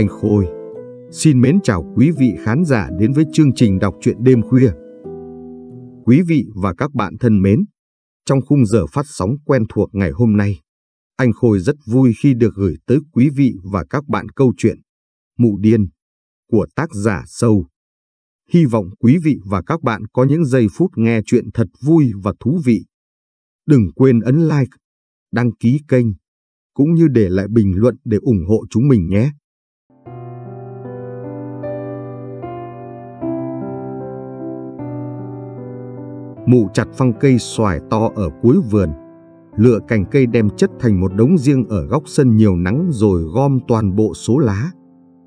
Anh Khôi. Xin mến chào quý vị khán giả đến với chương trình đọc truyện đêm khuya. Quý vị và các bạn thân mến, trong khung giờ phát sóng quen thuộc ngày hôm nay, anh Khôi rất vui khi được gửi tới quý vị và các bạn câu chuyện Mụ Điên của tác giả Sâu. Hy vọng quý vị và các bạn có những giây phút nghe chuyện thật vui và thú vị. Đừng quên ấn like, đăng ký kênh, cũng như để lại bình luận để ủng hộ chúng mình nhé. mụ chặt phăng cây xoài to ở cuối vườn, lựa cành cây đem chất thành một đống riêng ở góc sân nhiều nắng rồi gom toàn bộ số lá,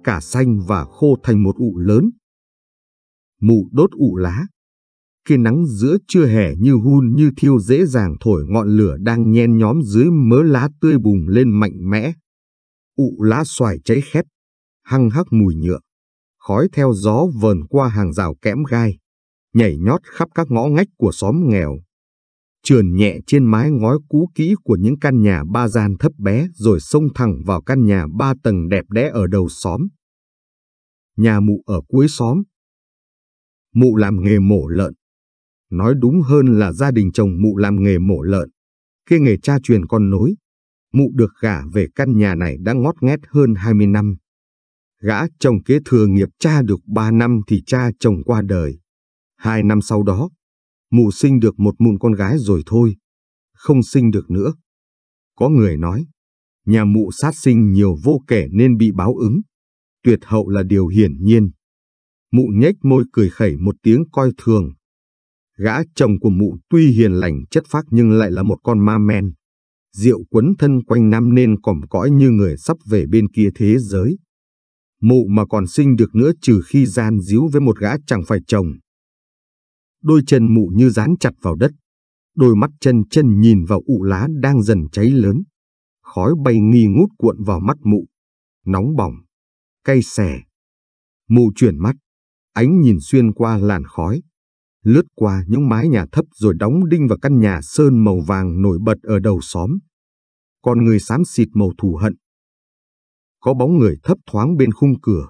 cả xanh và khô thành một ụ lớn. Mụ đốt ụ lá. Khi nắng giữa trưa hè như hun như thiêu dễ dàng thổi ngọn lửa đang nhen nhóm dưới mớ lá tươi bùng lên mạnh mẽ. Ụ lá xoài cháy khét, hăng hắc mùi nhựa, khói theo gió vờn qua hàng rào kẽm gai nhảy nhót khắp các ngõ ngách của xóm nghèo, trườn nhẹ trên mái ngói cũ kỹ của những căn nhà ba gian thấp bé rồi xông thẳng vào căn nhà ba tầng đẹp đẽ ở đầu xóm. Nhà mụ ở cuối xóm. Mụ làm nghề mổ lợn. Nói đúng hơn là gia đình chồng mụ làm nghề mổ lợn. Khi nghề cha truyền con nối, mụ được gả về căn nhà này đã ngót nghét hơn 20 năm. Gã chồng kế thừa nghiệp cha được 3 năm thì cha chồng qua đời. Hai năm sau đó, mụ sinh được một mụn con gái rồi thôi, không sinh được nữa. Có người nói, nhà mụ sát sinh nhiều vô kể nên bị báo ứng. Tuyệt hậu là điều hiển nhiên. Mụ nhếch môi cười khẩy một tiếng coi thường. Gã chồng của mụ tuy hiền lành chất phác nhưng lại là một con ma men. Rượu quấn thân quanh nam nên còm cõi như người sắp về bên kia thế giới. Mụ mà còn sinh được nữa trừ khi gian díu với một gã chẳng phải chồng đôi chân mụ như dán chặt vào đất, đôi mắt chân chân nhìn vào ụ lá đang dần cháy lớn. Khói bay nghi ngút cuộn vào mắt mụ, nóng bỏng, cay xè. Mụ chuyển mắt, ánh nhìn xuyên qua làn khói, lướt qua những mái nhà thấp rồi đóng đinh vào căn nhà sơn màu vàng nổi bật ở đầu xóm. Con người xám xịt màu thù hận. Có bóng người thấp thoáng bên khung cửa,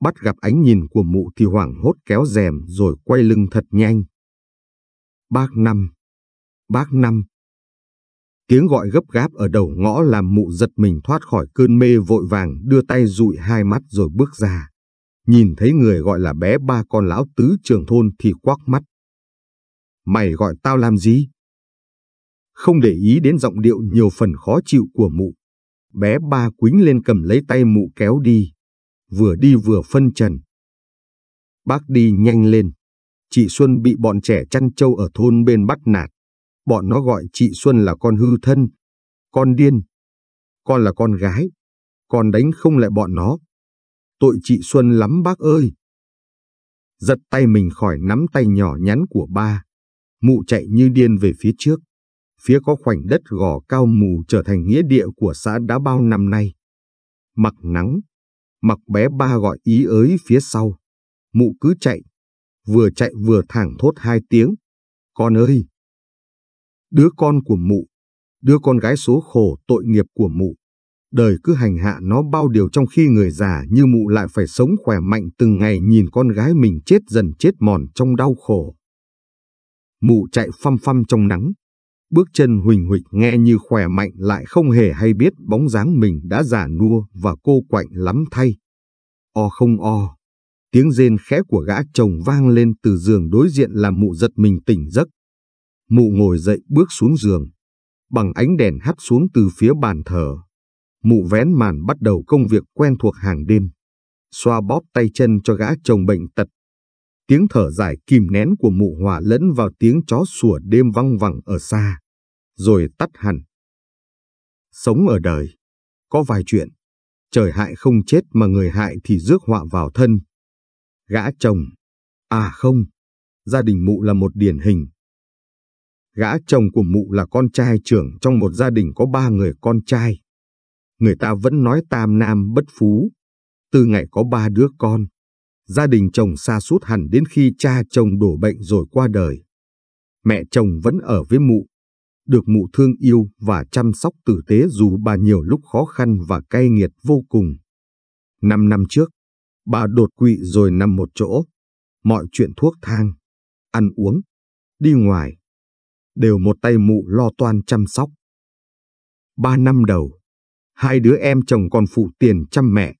bắt gặp ánh nhìn của mụ thì hoảng hốt kéo rèm rồi quay lưng thật nhanh. Bác Năm! Bác Năm! Tiếng gọi gấp gáp ở đầu ngõ làm mụ giật mình thoát khỏi cơn mê vội vàng đưa tay dụi hai mắt rồi bước ra. Nhìn thấy người gọi là bé ba con lão tứ trường thôn thì quắc mắt. Mày gọi tao làm gì? Không để ý đến giọng điệu nhiều phần khó chịu của mụ. Bé ba quính lên cầm lấy tay mụ kéo đi vừa đi vừa phân trần. Bác đi nhanh lên. Chị Xuân bị bọn trẻ chăn trâu ở thôn bên bắt nạt. Bọn nó gọi chị Xuân là con hư thân, con điên. Con là con gái, con đánh không lại bọn nó. Tội chị Xuân lắm bác ơi. Giật tay mình khỏi nắm tay nhỏ nhắn của ba. Mụ chạy như điên về phía trước. Phía có khoảnh đất gò cao mù trở thành nghĩa địa của xã đã bao năm nay. Mặc nắng, mặc bé ba gọi ý ới phía sau. Mụ cứ chạy, vừa chạy vừa thẳng thốt hai tiếng. Con ơi! Đứa con của mụ, đứa con gái số khổ tội nghiệp của mụ. Đời cứ hành hạ nó bao điều trong khi người già như mụ lại phải sống khỏe mạnh từng ngày nhìn con gái mình chết dần chết mòn trong đau khổ. Mụ chạy phăm phăm trong nắng, Bước chân huỳnh huỳnh nghe như khỏe mạnh lại không hề hay biết bóng dáng mình đã già nua và cô quạnh lắm thay. O không o. Tiếng rên khẽ của gã chồng vang lên từ giường đối diện làm mụ giật mình tỉnh giấc. Mụ ngồi dậy bước xuống giường. Bằng ánh đèn hắt xuống từ phía bàn thờ. Mụ vén màn bắt đầu công việc quen thuộc hàng đêm. Xoa bóp tay chân cho gã chồng bệnh tật tiếng thở dài kìm nén của mụ hòa lẫn vào tiếng chó sủa đêm văng vẳng ở xa rồi tắt hẳn. Sống ở đời, có vài chuyện, trời hại không chết mà người hại thì rước họa vào thân. Gã chồng, à không, gia đình mụ là một điển hình. Gã chồng của mụ là con trai trưởng trong một gia đình có ba người con trai. Người ta vẫn nói tam nam bất phú. Từ ngày có ba đứa con, gia đình chồng xa suốt hẳn đến khi cha chồng đổ bệnh rồi qua đời. Mẹ chồng vẫn ở với mụ, được mụ thương yêu và chăm sóc tử tế dù bà nhiều lúc khó khăn và cay nghiệt vô cùng. Năm năm trước, bà đột quỵ rồi nằm một chỗ. Mọi chuyện thuốc thang, ăn uống, đi ngoài, đều một tay mụ lo toan chăm sóc. Ba năm đầu, hai đứa em chồng còn phụ tiền chăm mẹ,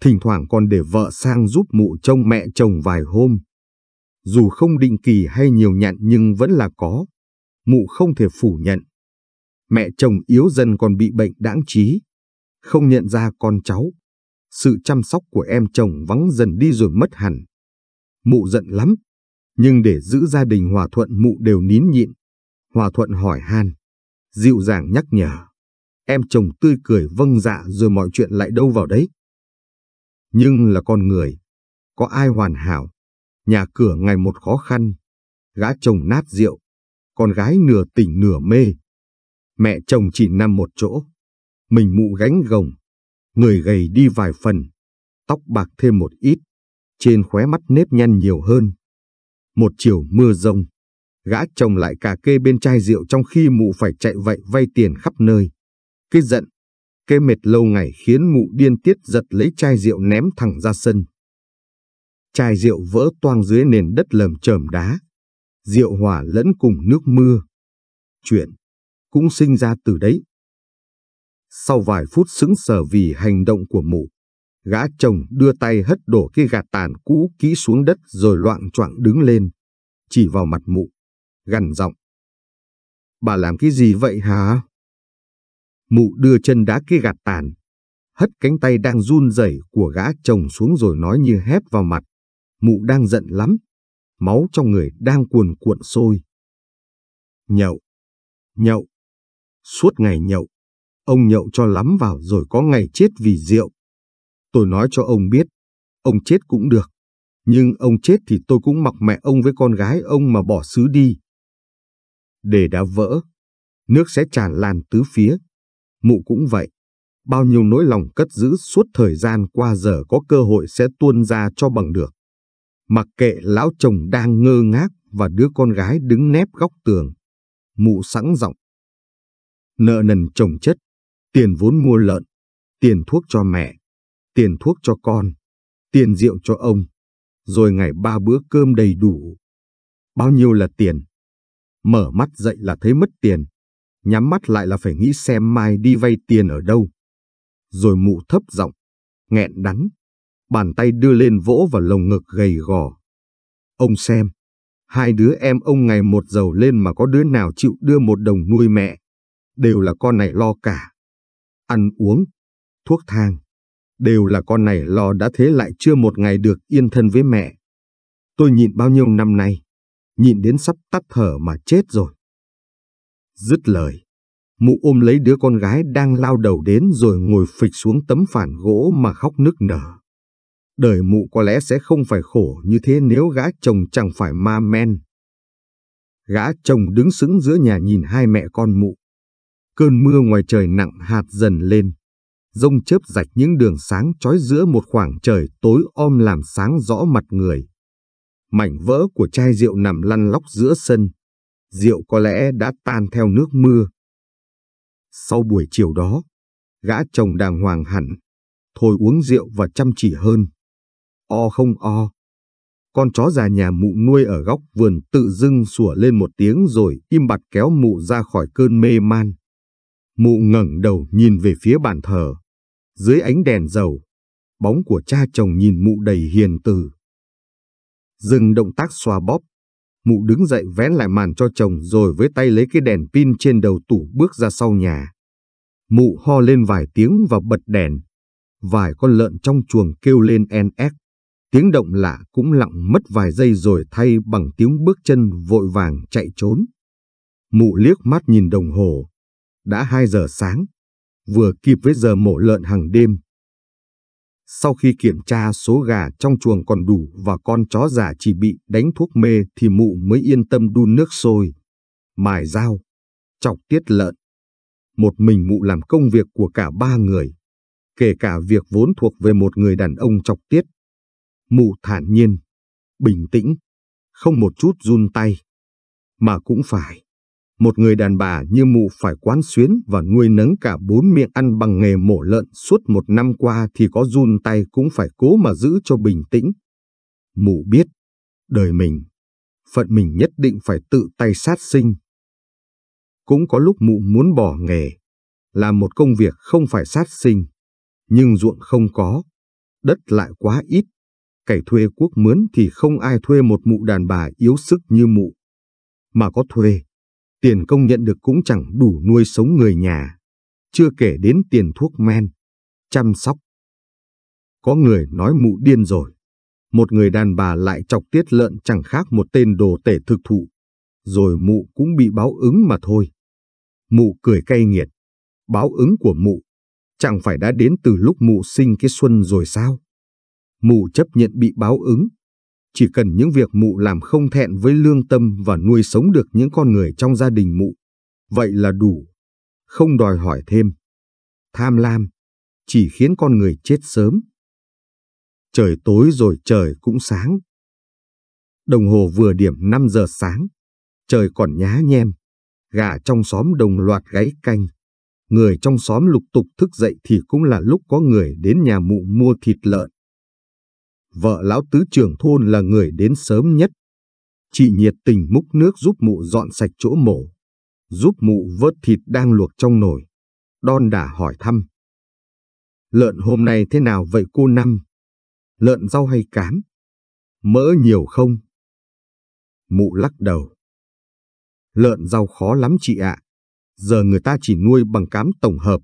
thỉnh thoảng còn để vợ sang giúp mụ trông mẹ chồng vài hôm. Dù không định kỳ hay nhiều nhặn nhưng vẫn là có, mụ không thể phủ nhận. Mẹ chồng yếu dần còn bị bệnh đãng trí, không nhận ra con cháu. Sự chăm sóc của em chồng vắng dần đi rồi mất hẳn. Mụ giận lắm, nhưng để giữ gia đình hòa thuận mụ đều nín nhịn. Hòa thuận hỏi han, dịu dàng nhắc nhở. Em chồng tươi cười vâng dạ rồi mọi chuyện lại đâu vào đấy. Nhưng là con người, có ai hoàn hảo, nhà cửa ngày một khó khăn, gã chồng nát rượu, con gái nửa tỉnh nửa mê. Mẹ chồng chỉ nằm một chỗ, mình mụ gánh gồng, người gầy đi vài phần, tóc bạc thêm một ít, trên khóe mắt nếp nhăn nhiều hơn. Một chiều mưa rông, gã chồng lại cà kê bên chai rượu trong khi mụ phải chạy vậy vay tiền khắp nơi. Cái giận, cái mệt lâu ngày khiến mụ điên tiết giật lấy chai rượu ném thẳng ra sân. Chai rượu vỡ toang dưới nền đất lầm chởm đá, rượu hòa lẫn cùng nước mưa. Chuyện cũng sinh ra từ đấy. Sau vài phút sững sờ vì hành động của mụ, gã chồng đưa tay hất đổ cái gạt tàn cũ kỹ xuống đất rồi loạn choạng đứng lên, chỉ vào mặt mụ, gằn giọng. Bà làm cái gì vậy hả? Mụ đưa chân đá cái gạt tàn, hất cánh tay đang run rẩy của gã chồng xuống rồi nói như hép vào mặt. Mụ đang giận lắm, máu trong người đang cuồn cuộn sôi. Nhậu, nhậu, suốt ngày nhậu, ông nhậu cho lắm vào rồi có ngày chết vì rượu. Tôi nói cho ông biết, ông chết cũng được, nhưng ông chết thì tôi cũng mặc mẹ ông với con gái ông mà bỏ xứ đi. Để đã vỡ, nước sẽ tràn lan tứ phía. Mụ cũng vậy, bao nhiêu nỗi lòng cất giữ suốt thời gian qua giờ có cơ hội sẽ tuôn ra cho bằng được. Mặc kệ lão chồng đang ngơ ngác và đứa con gái đứng nép góc tường. Mụ sẵn giọng. Nợ nần chồng chất, tiền vốn mua lợn, tiền thuốc cho mẹ, tiền thuốc cho con, tiền rượu cho ông, rồi ngày ba bữa cơm đầy đủ. Bao nhiêu là tiền? Mở mắt dậy là thấy mất tiền, nhắm mắt lại là phải nghĩ xem mai đi vay tiền ở đâu. Rồi mụ thấp giọng, nghẹn đắng bàn tay đưa lên vỗ vào lồng ngực gầy gò. Ông xem, hai đứa em ông ngày một giàu lên mà có đứa nào chịu đưa một đồng nuôi mẹ, đều là con này lo cả. Ăn uống, thuốc thang, đều là con này lo đã thế lại chưa một ngày được yên thân với mẹ. Tôi nhịn bao nhiêu năm nay, nhịn đến sắp tắt thở mà chết rồi. Dứt lời, mụ ôm lấy đứa con gái đang lao đầu đến rồi ngồi phịch xuống tấm phản gỗ mà khóc nức nở đời mụ có lẽ sẽ không phải khổ như thế nếu gã chồng chẳng phải ma men. Gã chồng đứng sững giữa nhà nhìn hai mẹ con mụ. Cơn mưa ngoài trời nặng hạt dần lên. Rông chớp rạch những đường sáng trói giữa một khoảng trời tối om làm sáng rõ mặt người. Mảnh vỡ của chai rượu nằm lăn lóc giữa sân. Rượu có lẽ đã tan theo nước mưa. Sau buổi chiều đó, gã chồng đàng hoàng hẳn, thôi uống rượu và chăm chỉ hơn o không o. Con chó già nhà mụ nuôi ở góc vườn tự dưng sủa lên một tiếng rồi im bặt kéo mụ ra khỏi cơn mê man. Mụ ngẩng đầu nhìn về phía bàn thờ. Dưới ánh đèn dầu, bóng của cha chồng nhìn mụ đầy hiền từ. Dừng động tác xoa bóp, mụ đứng dậy vén lại màn cho chồng rồi với tay lấy cái đèn pin trên đầu tủ bước ra sau nhà. Mụ ho lên vài tiếng và bật đèn. Vài con lợn trong chuồng kêu lên en ép. Tiếng động lạ cũng lặng mất vài giây rồi thay bằng tiếng bước chân vội vàng chạy trốn. Mụ liếc mắt nhìn đồng hồ. Đã 2 giờ sáng, vừa kịp với giờ mổ lợn hàng đêm. Sau khi kiểm tra số gà trong chuồng còn đủ và con chó già chỉ bị đánh thuốc mê thì mụ mới yên tâm đun nước sôi, mài dao, chọc tiết lợn. Một mình mụ làm công việc của cả ba người, kể cả việc vốn thuộc về một người đàn ông chọc tiết Mụ thản nhiên, bình tĩnh, không một chút run tay. Mà cũng phải, một người đàn bà như mụ phải quán xuyến và nuôi nấng cả bốn miệng ăn bằng nghề mổ lợn suốt một năm qua thì có run tay cũng phải cố mà giữ cho bình tĩnh. Mụ biết, đời mình, phận mình nhất định phải tự tay sát sinh. Cũng có lúc mụ muốn bỏ nghề, làm một công việc không phải sát sinh, nhưng ruộng không có, đất lại quá ít, Kẻ thuê quốc mướn thì không ai thuê một mụ đàn bà yếu sức như mụ. Mà có thuê, tiền công nhận được cũng chẳng đủ nuôi sống người nhà. Chưa kể đến tiền thuốc men, chăm sóc. Có người nói mụ điên rồi. Một người đàn bà lại chọc tiết lợn chẳng khác một tên đồ tể thực thụ. Rồi mụ cũng bị báo ứng mà thôi. Mụ cười cay nghiệt. Báo ứng của mụ chẳng phải đã đến từ lúc mụ sinh cái xuân rồi sao? mụ chấp nhận bị báo ứng. Chỉ cần những việc mụ làm không thẹn với lương tâm và nuôi sống được những con người trong gia đình mụ, vậy là đủ, không đòi hỏi thêm. Tham lam chỉ khiến con người chết sớm. Trời tối rồi trời cũng sáng. Đồng hồ vừa điểm 5 giờ sáng, trời còn nhá nhem, gà trong xóm đồng loạt gáy canh. Người trong xóm lục tục thức dậy thì cũng là lúc có người đến nhà mụ mua thịt lợn vợ lão tứ trưởng thôn là người đến sớm nhất. Chị nhiệt tình múc nước giúp mụ dọn sạch chỗ mổ, giúp mụ vớt thịt đang luộc trong nồi, đon đã hỏi thăm. Lợn hôm nay thế nào vậy cô Năm? Lợn rau hay cám? Mỡ nhiều không? Mụ lắc đầu. Lợn rau khó lắm chị ạ. Giờ người ta chỉ nuôi bằng cám tổng hợp,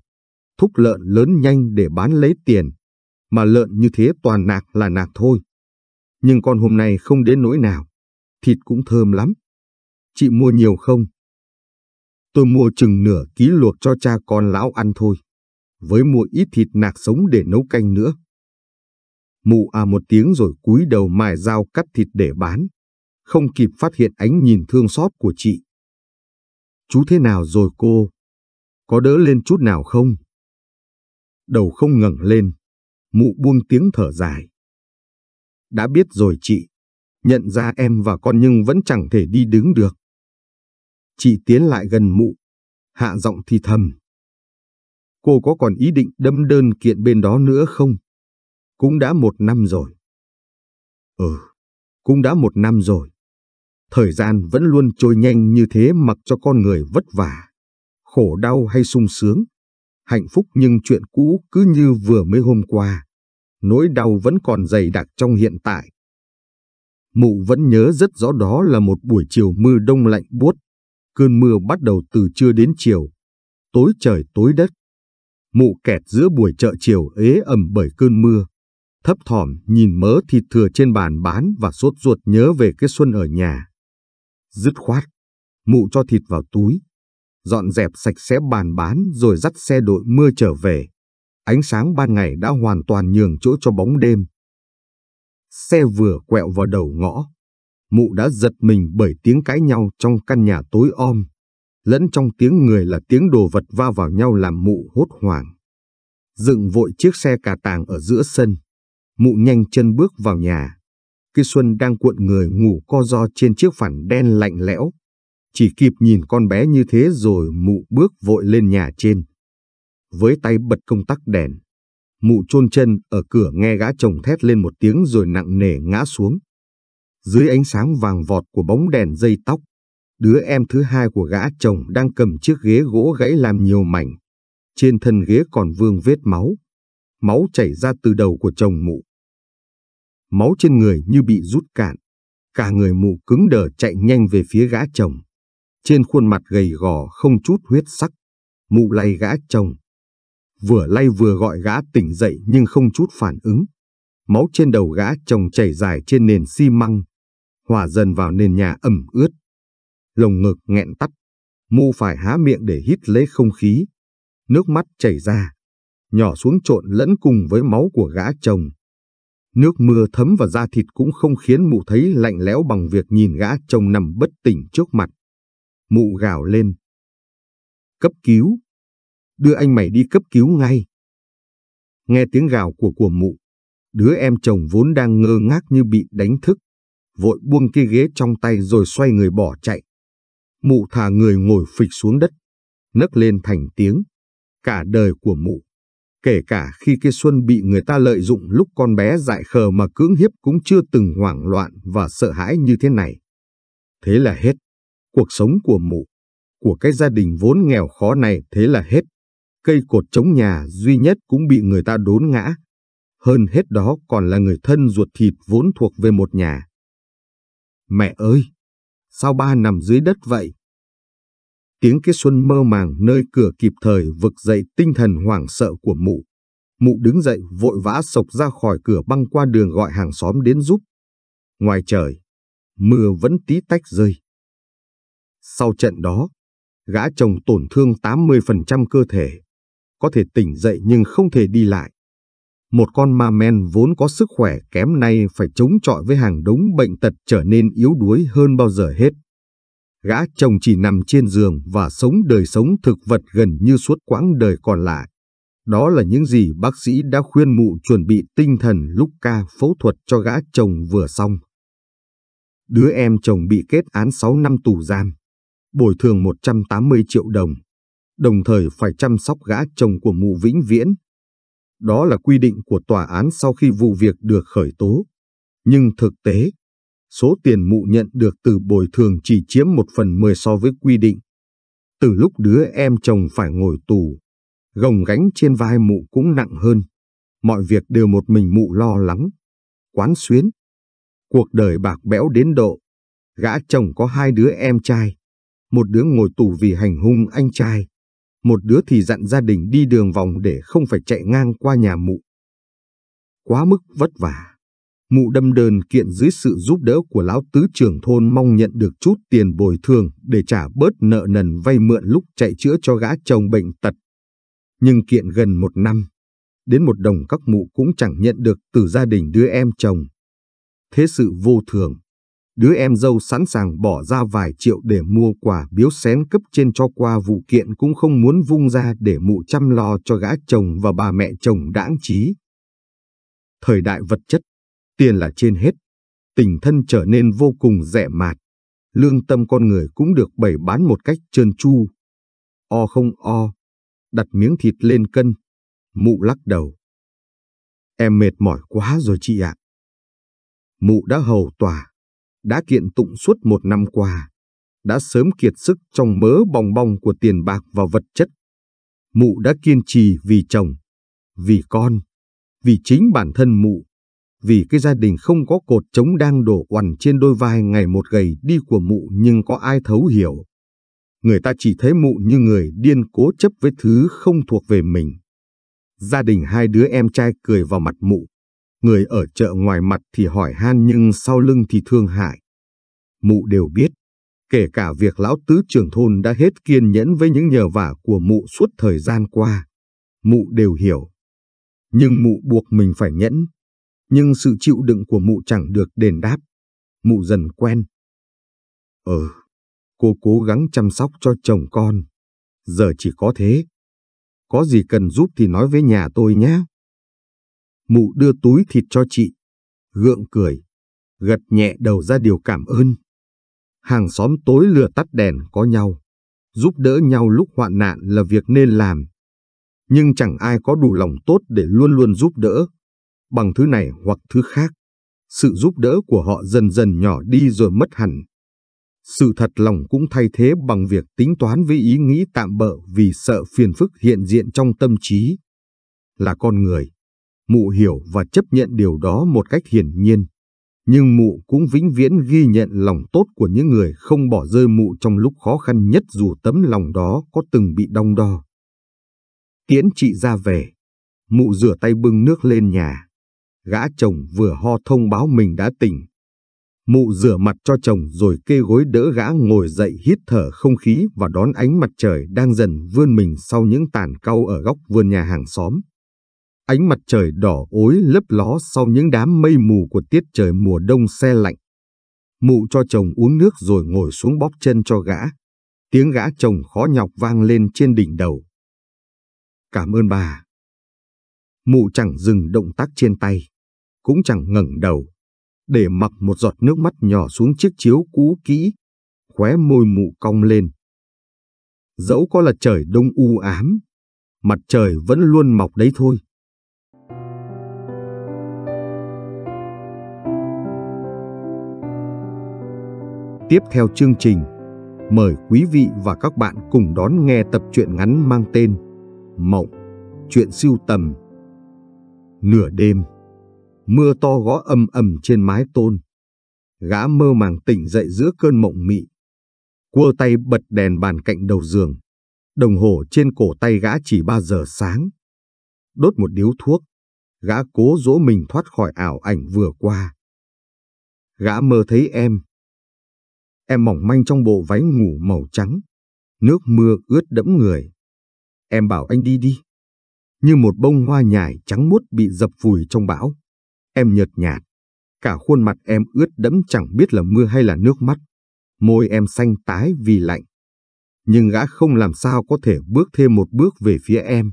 thúc lợn lớn nhanh để bán lấy tiền mà lợn như thế toàn nạc là nạc thôi. Nhưng con hôm nay không đến nỗi nào, thịt cũng thơm lắm. Chị mua nhiều không? Tôi mua chừng nửa ký luộc cho cha con lão ăn thôi, với mua ít thịt nạc sống để nấu canh nữa. Mụ à một tiếng rồi cúi đầu mài dao cắt thịt để bán, không kịp phát hiện ánh nhìn thương xót của chị. Chú thế nào rồi cô? Có đỡ lên chút nào không? Đầu không ngẩng lên, mụ buông tiếng thở dài. Đã biết rồi chị, nhận ra em và con nhưng vẫn chẳng thể đi đứng được. Chị tiến lại gần mụ, hạ giọng thì thầm. Cô có còn ý định đâm đơn kiện bên đó nữa không? Cũng đã một năm rồi. Ừ, cũng đã một năm rồi. Thời gian vẫn luôn trôi nhanh như thế mặc cho con người vất vả, khổ đau hay sung sướng, hạnh phúc nhưng chuyện cũ cứ như vừa mới hôm qua. Nỗi đau vẫn còn dày đặc trong hiện tại. Mụ vẫn nhớ rất rõ đó là một buổi chiều mưa đông lạnh buốt. Cơn mưa bắt đầu từ trưa đến chiều. Tối trời tối đất. Mụ kẹt giữa buổi chợ chiều ế ẩm bởi cơn mưa. Thấp thỏm nhìn mớ thịt thừa trên bàn bán và sốt ruột nhớ về cái xuân ở nhà. Dứt khoát, mụ cho thịt vào túi, dọn dẹp sạch sẽ bàn bán rồi dắt xe đội mưa trở về. Ánh sáng ban ngày đã hoàn toàn nhường chỗ cho bóng đêm. Xe vừa quẹo vào đầu ngõ. Mụ đã giật mình bởi tiếng cãi nhau trong căn nhà tối om. Lẫn trong tiếng người là tiếng đồ vật va vào nhau làm mụ hốt hoảng. Dựng vội chiếc xe cà tàng ở giữa sân. Mụ nhanh chân bước vào nhà. Khi Xuân đang cuộn người ngủ co do trên chiếc phản đen lạnh lẽo, chỉ kịp nhìn con bé như thế rồi mụ bước vội lên nhà trên. Với tay bật công tắc đèn, mụ chôn chân ở cửa nghe gã chồng thét lên một tiếng rồi nặng nề ngã xuống. Dưới ánh sáng vàng vọt của bóng đèn dây tóc, đứa em thứ hai của gã chồng đang cầm chiếc ghế gỗ gãy làm nhiều mảnh. Trên thân ghế còn vương vết máu. Máu chảy ra từ đầu của chồng mụ. Máu trên người như bị rút cạn. Cả người mụ cứng đờ chạy nhanh về phía gã chồng. Trên khuôn mặt gầy gò không chút huyết sắc, mụ lay gã chồng. Vừa lay vừa gọi gã tỉnh dậy nhưng không chút phản ứng. Máu trên đầu gã chồng chảy dài trên nền xi măng, hòa dần vào nền nhà ẩm ướt. Lồng ngực nghẹn tắt, mụ phải há miệng để hít lấy không khí. Nước mắt chảy ra, nhỏ xuống trộn lẫn cùng với máu của gã chồng. Nước mưa thấm vào da thịt cũng không khiến mụ thấy lạnh lẽo bằng việc nhìn gã chồng nằm bất tỉnh trước mặt. Mụ gào lên. Cấp cứu. Đưa anh mày đi cấp cứu ngay. Nghe tiếng gào của của mụ, đứa em chồng vốn đang ngơ ngác như bị đánh thức, vội buông cái ghế trong tay rồi xoay người bỏ chạy. Mụ thả người ngồi phịch xuống đất, nấc lên thành tiếng. Cả đời của mụ, kể cả khi cái Xuân bị người ta lợi dụng lúc con bé dại khờ mà cưỡng hiếp cũng chưa từng hoảng loạn và sợ hãi như thế này. Thế là hết. Cuộc sống của mụ, của cái gia đình vốn nghèo khó này thế là hết. Cây cột chống nhà duy nhất cũng bị người ta đốn ngã. Hơn hết đó còn là người thân ruột thịt vốn thuộc về một nhà. Mẹ ơi! Sao ba nằm dưới đất vậy? Tiếng cái xuân mơ màng nơi cửa kịp thời vực dậy tinh thần hoảng sợ của mụ. Mụ đứng dậy vội vã sộc ra khỏi cửa băng qua đường gọi hàng xóm đến giúp. Ngoài trời, mưa vẫn tí tách rơi. Sau trận đó, gã chồng tổn thương 80% cơ thể, có thể tỉnh dậy nhưng không thể đi lại. Một con ma men vốn có sức khỏe kém nay phải chống chọi với hàng đống bệnh tật trở nên yếu đuối hơn bao giờ hết. Gã chồng chỉ nằm trên giường và sống đời sống thực vật gần như suốt quãng đời còn lại. Đó là những gì bác sĩ đã khuyên mụ chuẩn bị tinh thần lúc ca phẫu thuật cho gã chồng vừa xong. Đứa em chồng bị kết án 6 năm tù giam bồi thường 180 triệu đồng, đồng thời phải chăm sóc gã chồng của mụ vĩnh viễn. Đó là quy định của tòa án sau khi vụ việc được khởi tố. Nhưng thực tế, số tiền mụ nhận được từ bồi thường chỉ chiếm một phần mười so với quy định. Từ lúc đứa em chồng phải ngồi tù, gồng gánh trên vai mụ cũng nặng hơn. Mọi việc đều một mình mụ lo lắng, quán xuyến. Cuộc đời bạc bẽo đến độ, gã chồng có hai đứa em trai, một đứa ngồi tù vì hành hung anh trai, một đứa thì dặn gia đình đi đường vòng để không phải chạy ngang qua nhà mụ. Quá mức vất vả, mụ đâm đơn kiện dưới sự giúp đỡ của lão tứ trưởng thôn mong nhận được chút tiền bồi thường để trả bớt nợ nần vay mượn lúc chạy chữa cho gã chồng bệnh tật. Nhưng kiện gần một năm, đến một đồng các mụ cũng chẳng nhận được từ gia đình đứa em chồng. Thế sự vô thường, đứa em dâu sẵn sàng bỏ ra vài triệu để mua quà biếu xén cấp trên cho qua vụ kiện cũng không muốn vung ra để mụ chăm lo cho gã chồng và bà mẹ chồng đãng trí. Thời đại vật chất, tiền là trên hết, tình thân trở nên vô cùng rẻ mạt, lương tâm con người cũng được bày bán một cách trơn tru. O không o, đặt miếng thịt lên cân, mụ lắc đầu. Em mệt mỏi quá rồi chị ạ. Mụ đã hầu tòa đã kiện tụng suốt một năm qua, đã sớm kiệt sức trong mớ bong bong của tiền bạc và vật chất. Mụ đã kiên trì vì chồng, vì con, vì chính bản thân mụ, vì cái gia đình không có cột chống đang đổ oằn trên đôi vai ngày một gầy đi của mụ nhưng có ai thấu hiểu. Người ta chỉ thấy mụ như người điên cố chấp với thứ không thuộc về mình. Gia đình hai đứa em trai cười vào mặt mụ. Người ở chợ ngoài mặt thì hỏi han nhưng sau lưng thì thương hại. Mụ đều biết, kể cả việc lão tứ trưởng thôn đã hết kiên nhẫn với những nhờ vả của mụ suốt thời gian qua. Mụ đều hiểu. Nhưng mụ buộc mình phải nhẫn. Nhưng sự chịu đựng của mụ chẳng được đền đáp. Mụ dần quen. Ừ, cô cố gắng chăm sóc cho chồng con. Giờ chỉ có thế. Có gì cần giúp thì nói với nhà tôi nhé mụ đưa túi thịt cho chị. Gượng cười, gật nhẹ đầu ra điều cảm ơn. Hàng xóm tối lửa tắt đèn có nhau, giúp đỡ nhau lúc hoạn nạn là việc nên làm. Nhưng chẳng ai có đủ lòng tốt để luôn luôn giúp đỡ, bằng thứ này hoặc thứ khác. Sự giúp đỡ của họ dần dần nhỏ đi rồi mất hẳn. Sự thật lòng cũng thay thế bằng việc tính toán với ý nghĩ tạm bợ vì sợ phiền phức hiện diện trong tâm trí. Là con người, mụ hiểu và chấp nhận điều đó một cách hiển nhiên. Nhưng mụ cũng vĩnh viễn ghi nhận lòng tốt của những người không bỏ rơi mụ trong lúc khó khăn nhất dù tấm lòng đó có từng bị đong đo. Tiễn chị ra về. Mụ rửa tay bưng nước lên nhà. Gã chồng vừa ho thông báo mình đã tỉnh. Mụ rửa mặt cho chồng rồi kê gối đỡ gã ngồi dậy hít thở không khí và đón ánh mặt trời đang dần vươn mình sau những tàn cau ở góc vườn nhà hàng xóm. Ánh mặt trời đỏ ối lấp ló sau những đám mây mù của tiết trời mùa đông xe lạnh. Mụ cho chồng uống nước rồi ngồi xuống bóp chân cho gã. Tiếng gã chồng khó nhọc vang lên trên đỉnh đầu. Cảm ơn bà. Mụ chẳng dừng động tác trên tay, cũng chẳng ngẩng đầu, để mặc một giọt nước mắt nhỏ xuống chiếc chiếu cũ kỹ, khóe môi mụ cong lên. Dẫu có là trời đông u ám, mặt trời vẫn luôn mọc đấy thôi. Tiếp theo chương trình, mời quý vị và các bạn cùng đón nghe tập truyện ngắn mang tên Mộng, chuyện siêu tầm. Nửa đêm, mưa to gõ ầm ầm trên mái tôn. Gã mơ màng tỉnh dậy giữa cơn mộng mị. Cua tay bật đèn bàn cạnh đầu giường. Đồng hồ trên cổ tay gã chỉ ba giờ sáng. Đốt một điếu thuốc, gã cố dỗ mình thoát khỏi ảo ảnh vừa qua. Gã mơ thấy em, Em mỏng manh trong bộ váy ngủ màu trắng. Nước mưa ướt đẫm người. Em bảo anh đi đi. Như một bông hoa nhài trắng muốt bị dập vùi trong bão. Em nhợt nhạt. Cả khuôn mặt em ướt đẫm chẳng biết là mưa hay là nước mắt. Môi em xanh tái vì lạnh. Nhưng gã không làm sao có thể bước thêm một bước về phía em.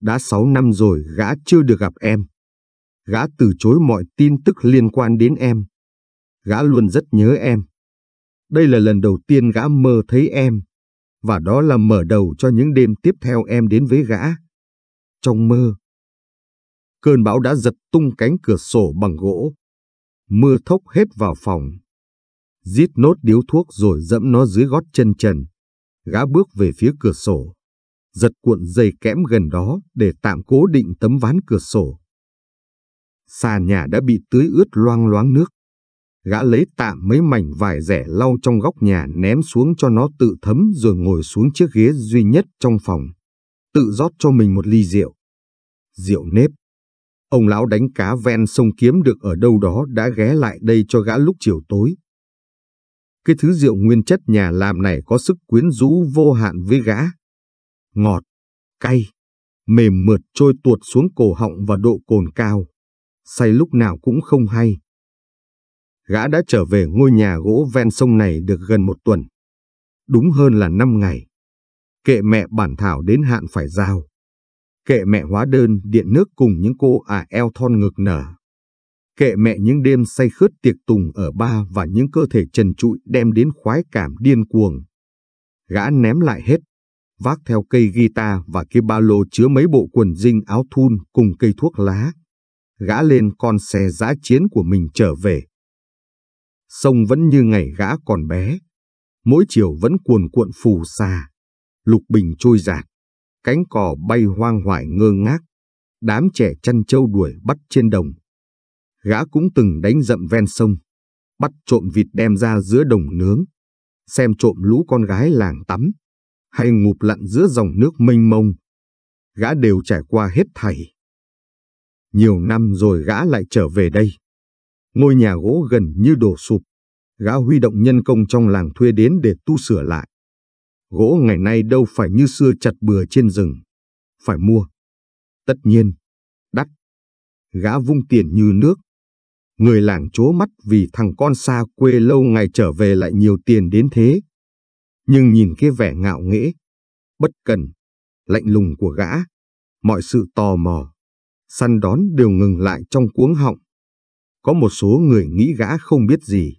Đã sáu năm rồi gã chưa được gặp em. Gã từ chối mọi tin tức liên quan đến em. Gã luôn rất nhớ em. Đây là lần đầu tiên gã mơ thấy em, và đó là mở đầu cho những đêm tiếp theo em đến với gã. Trong mơ, cơn bão đã giật tung cánh cửa sổ bằng gỗ. Mưa thốc hết vào phòng. Giết nốt điếu thuốc rồi dẫm nó dưới gót chân trần. Gã bước về phía cửa sổ. Giật cuộn dây kẽm gần đó để tạm cố định tấm ván cửa sổ. Sàn nhà đã bị tưới ướt loang loáng nước gã lấy tạm mấy mảnh vải rẻ lau trong góc nhà ném xuống cho nó tự thấm rồi ngồi xuống chiếc ghế duy nhất trong phòng, tự rót cho mình một ly rượu. Rượu nếp. Ông lão đánh cá ven sông kiếm được ở đâu đó đã ghé lại đây cho gã lúc chiều tối. Cái thứ rượu nguyên chất nhà làm này có sức quyến rũ vô hạn với gã. Ngọt, cay, mềm mượt trôi tuột xuống cổ họng và độ cồn cao. Say lúc nào cũng không hay gã đã trở về ngôi nhà gỗ ven sông này được gần một tuần. Đúng hơn là năm ngày. Kệ mẹ bản thảo đến hạn phải giao. Kệ mẹ hóa đơn điện nước cùng những cô à eo thon ngực nở. Kệ mẹ những đêm say khướt tiệc tùng ở ba và những cơ thể trần trụi đem đến khoái cảm điên cuồng. Gã ném lại hết, vác theo cây guitar và cái ba lô chứa mấy bộ quần dinh áo thun cùng cây thuốc lá. Gã lên con xe giã chiến của mình trở về Sông vẫn như ngày gã còn bé, mỗi chiều vẫn cuồn cuộn phù sa, lục bình trôi giạt, cánh cò bay hoang hoải ngơ ngác, đám trẻ chăn trâu đuổi bắt trên đồng. Gã cũng từng đánh dậm ven sông, bắt trộm vịt đem ra giữa đồng nướng, xem trộm lũ con gái làng tắm, hay ngụp lặn giữa dòng nước mênh mông. Gã đều trải qua hết thảy. Nhiều năm rồi gã lại trở về đây ngôi nhà gỗ gần như đổ sụp, gã huy động nhân công trong làng thuê đến để tu sửa lại. Gỗ ngày nay đâu phải như xưa chặt bừa trên rừng, phải mua. Tất nhiên, đắt. Gã vung tiền như nước. Người làng chố mắt vì thằng con xa quê lâu ngày trở về lại nhiều tiền đến thế. Nhưng nhìn cái vẻ ngạo nghễ, bất cần, lạnh lùng của gã, mọi sự tò mò, săn đón đều ngừng lại trong cuống họng. Có một số người nghĩ gã không biết gì,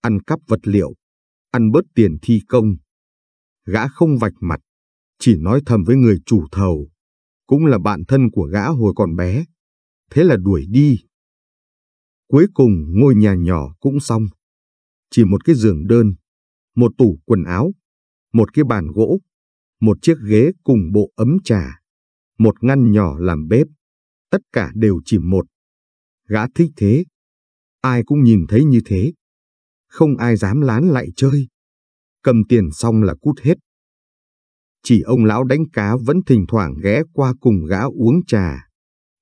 ăn cắp vật liệu, ăn bớt tiền thi công. Gã không vạch mặt, chỉ nói thầm với người chủ thầu, cũng là bạn thân của gã hồi còn bé. Thế là đuổi đi. Cuối cùng ngôi nhà nhỏ cũng xong. Chỉ một cái giường đơn, một tủ quần áo, một cái bàn gỗ, một chiếc ghế cùng bộ ấm trà, một ngăn nhỏ làm bếp. Tất cả đều chỉ một. Gã thích thế, Ai cũng nhìn thấy như thế. Không ai dám lán lại chơi. Cầm tiền xong là cút hết. Chỉ ông lão đánh cá vẫn thỉnh thoảng ghé qua cùng gã uống trà,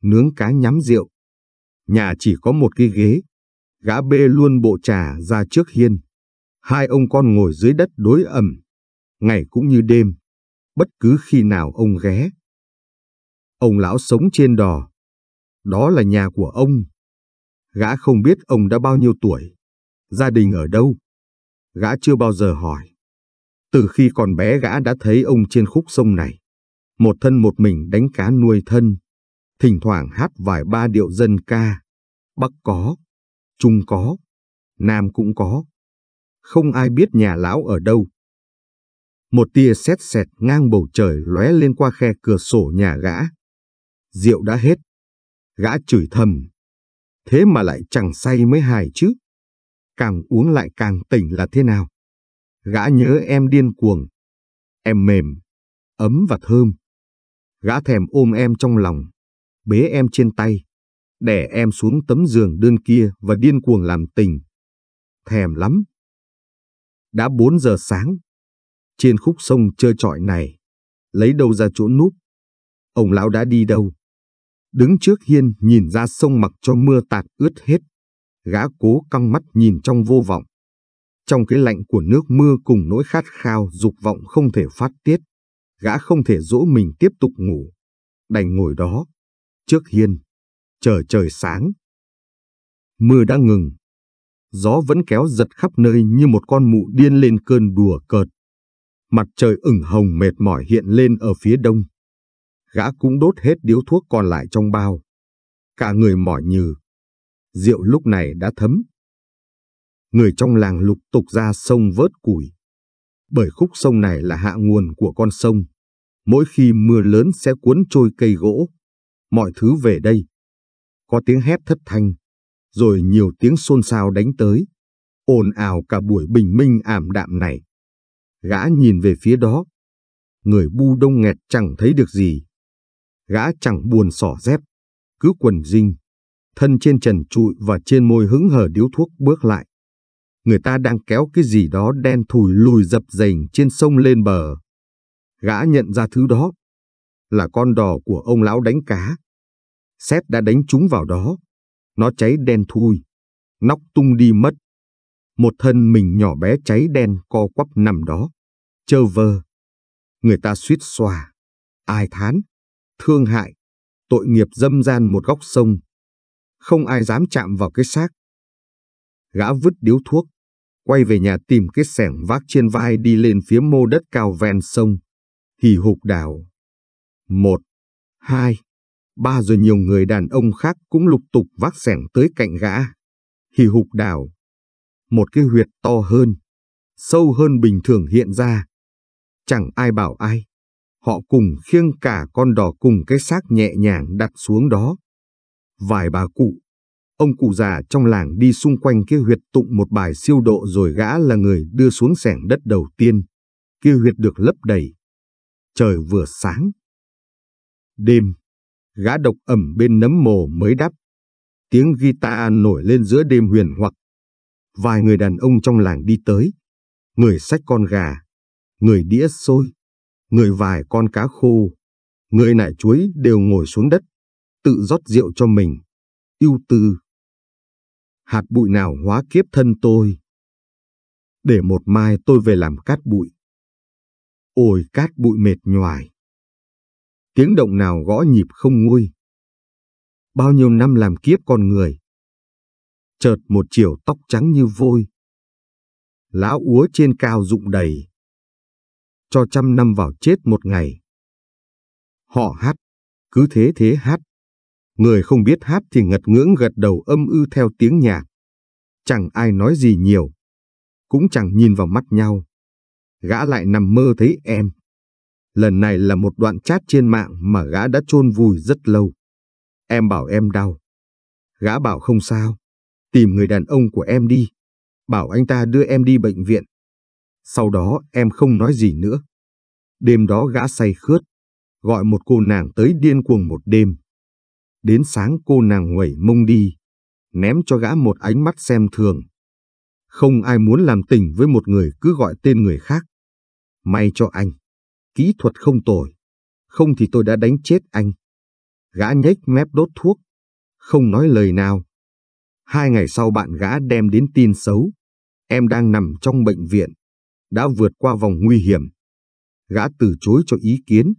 nướng cá nhắm rượu. Nhà chỉ có một cái ghế. Gã bê luôn bộ trà ra trước hiên. Hai ông con ngồi dưới đất đối ẩm. Ngày cũng như đêm. Bất cứ khi nào ông ghé. Ông lão sống trên đò. Đó là nhà của ông. Gã không biết ông đã bao nhiêu tuổi, gia đình ở đâu. Gã chưa bao giờ hỏi. Từ khi còn bé gã đã thấy ông trên khúc sông này. Một thân một mình đánh cá nuôi thân. Thỉnh thoảng hát vài ba điệu dân ca. Bắc có, Trung có, Nam cũng có. Không ai biết nhà lão ở đâu. Một tia sét sẹt ngang bầu trời lóe lên qua khe cửa sổ nhà gã. Rượu đã hết. Gã chửi thầm, thế mà lại chẳng say mới hài chứ. Càng uống lại càng tỉnh là thế nào? Gã nhớ em điên cuồng, em mềm, ấm và thơm. Gã thèm ôm em trong lòng, bế em trên tay, đè em xuống tấm giường đơn kia và điên cuồng làm tình. Thèm lắm. Đã bốn giờ sáng, trên khúc sông trơ trọi này, lấy đâu ra chỗ núp? Ông lão đã đi đâu? Đứng trước hiên nhìn ra sông mặc cho mưa tạt ướt hết. Gã cố căng mắt nhìn trong vô vọng. Trong cái lạnh của nước mưa cùng nỗi khát khao dục vọng không thể phát tiết, gã không thể dỗ mình tiếp tục ngủ. Đành ngồi đó, trước hiên, chờ trời sáng. Mưa đã ngừng. Gió vẫn kéo giật khắp nơi như một con mụ điên lên cơn đùa cợt. Mặt trời ửng hồng mệt mỏi hiện lên ở phía đông gã cũng đốt hết điếu thuốc còn lại trong bao. Cả người mỏi nhừ. Rượu lúc này đã thấm. Người trong làng lục tục ra sông vớt củi. Bởi khúc sông này là hạ nguồn của con sông. Mỗi khi mưa lớn sẽ cuốn trôi cây gỗ. Mọi thứ về đây. Có tiếng hét thất thanh. Rồi nhiều tiếng xôn xao đánh tới. ồn ào cả buổi bình minh ảm đạm này. Gã nhìn về phía đó. Người bu đông nghẹt chẳng thấy được gì gã chẳng buồn xỏ dép, cứ quần dinh, thân trên trần trụi và trên môi hứng hờ điếu thuốc bước lại. Người ta đang kéo cái gì đó đen thùi lùi dập dềnh trên sông lên bờ. Gã nhận ra thứ đó là con đò của ông lão đánh cá. Sét đã đánh chúng vào đó, nó cháy đen thui, nóc tung đi mất. Một thân mình nhỏ bé cháy đen co quắp nằm đó, chơ vơ. Người ta suýt xòa, ai thán, thương hại, tội nghiệp dâm gian một góc sông. Không ai dám chạm vào cái xác. Gã vứt điếu thuốc, quay về nhà tìm cái sẻng vác trên vai đi lên phía mô đất cao ven sông, thì hục đảo. Một, hai, ba rồi nhiều người đàn ông khác cũng lục tục vác sẻng tới cạnh gã. Thì hục đảo. Một cái huyệt to hơn, sâu hơn bình thường hiện ra. Chẳng ai bảo ai họ cùng khiêng cả con đò cùng cái xác nhẹ nhàng đặt xuống đó. Vài bà cụ, ông cụ già trong làng đi xung quanh kia huyệt tụng một bài siêu độ rồi gã là người đưa xuống sẻng đất đầu tiên. Kia huyệt được lấp đầy. Trời vừa sáng. Đêm, gã độc ẩm bên nấm mồ mới đắp. Tiếng guitar nổi lên giữa đêm huyền hoặc. Vài người đàn ông trong làng đi tới. Người sách con gà, người đĩa xôi người vài con cá khô, người nải chuối đều ngồi xuống đất, tự rót rượu cho mình, ưu tư. Hạt bụi nào hóa kiếp thân tôi? Để một mai tôi về làm cát bụi. Ôi cát bụi mệt nhoài. Tiếng động nào gõ nhịp không nguôi. Bao nhiêu năm làm kiếp con người. Chợt một chiều tóc trắng như vôi. lão úa trên cao rụng đầy cho trăm năm vào chết một ngày. Họ hát, cứ thế thế hát. Người không biết hát thì ngật ngưỡng gật đầu âm ư theo tiếng nhạc. Chẳng ai nói gì nhiều, cũng chẳng nhìn vào mắt nhau. Gã lại nằm mơ thấy em. Lần này là một đoạn chat trên mạng mà gã đã chôn vùi rất lâu. Em bảo em đau. Gã bảo không sao. Tìm người đàn ông của em đi. Bảo anh ta đưa em đi bệnh viện. Sau đó em không nói gì nữa. Đêm đó gã say khướt, gọi một cô nàng tới điên cuồng một đêm. Đến sáng cô nàng nguẩy mông đi, ném cho gã một ánh mắt xem thường. Không ai muốn làm tình với một người cứ gọi tên người khác. May cho anh, kỹ thuật không tồi, không thì tôi đã đánh chết anh. Gã nhếch mép đốt thuốc, không nói lời nào. Hai ngày sau bạn gã đem đến tin xấu, em đang nằm trong bệnh viện đã vượt qua vòng nguy hiểm. Gã từ chối cho ý kiến.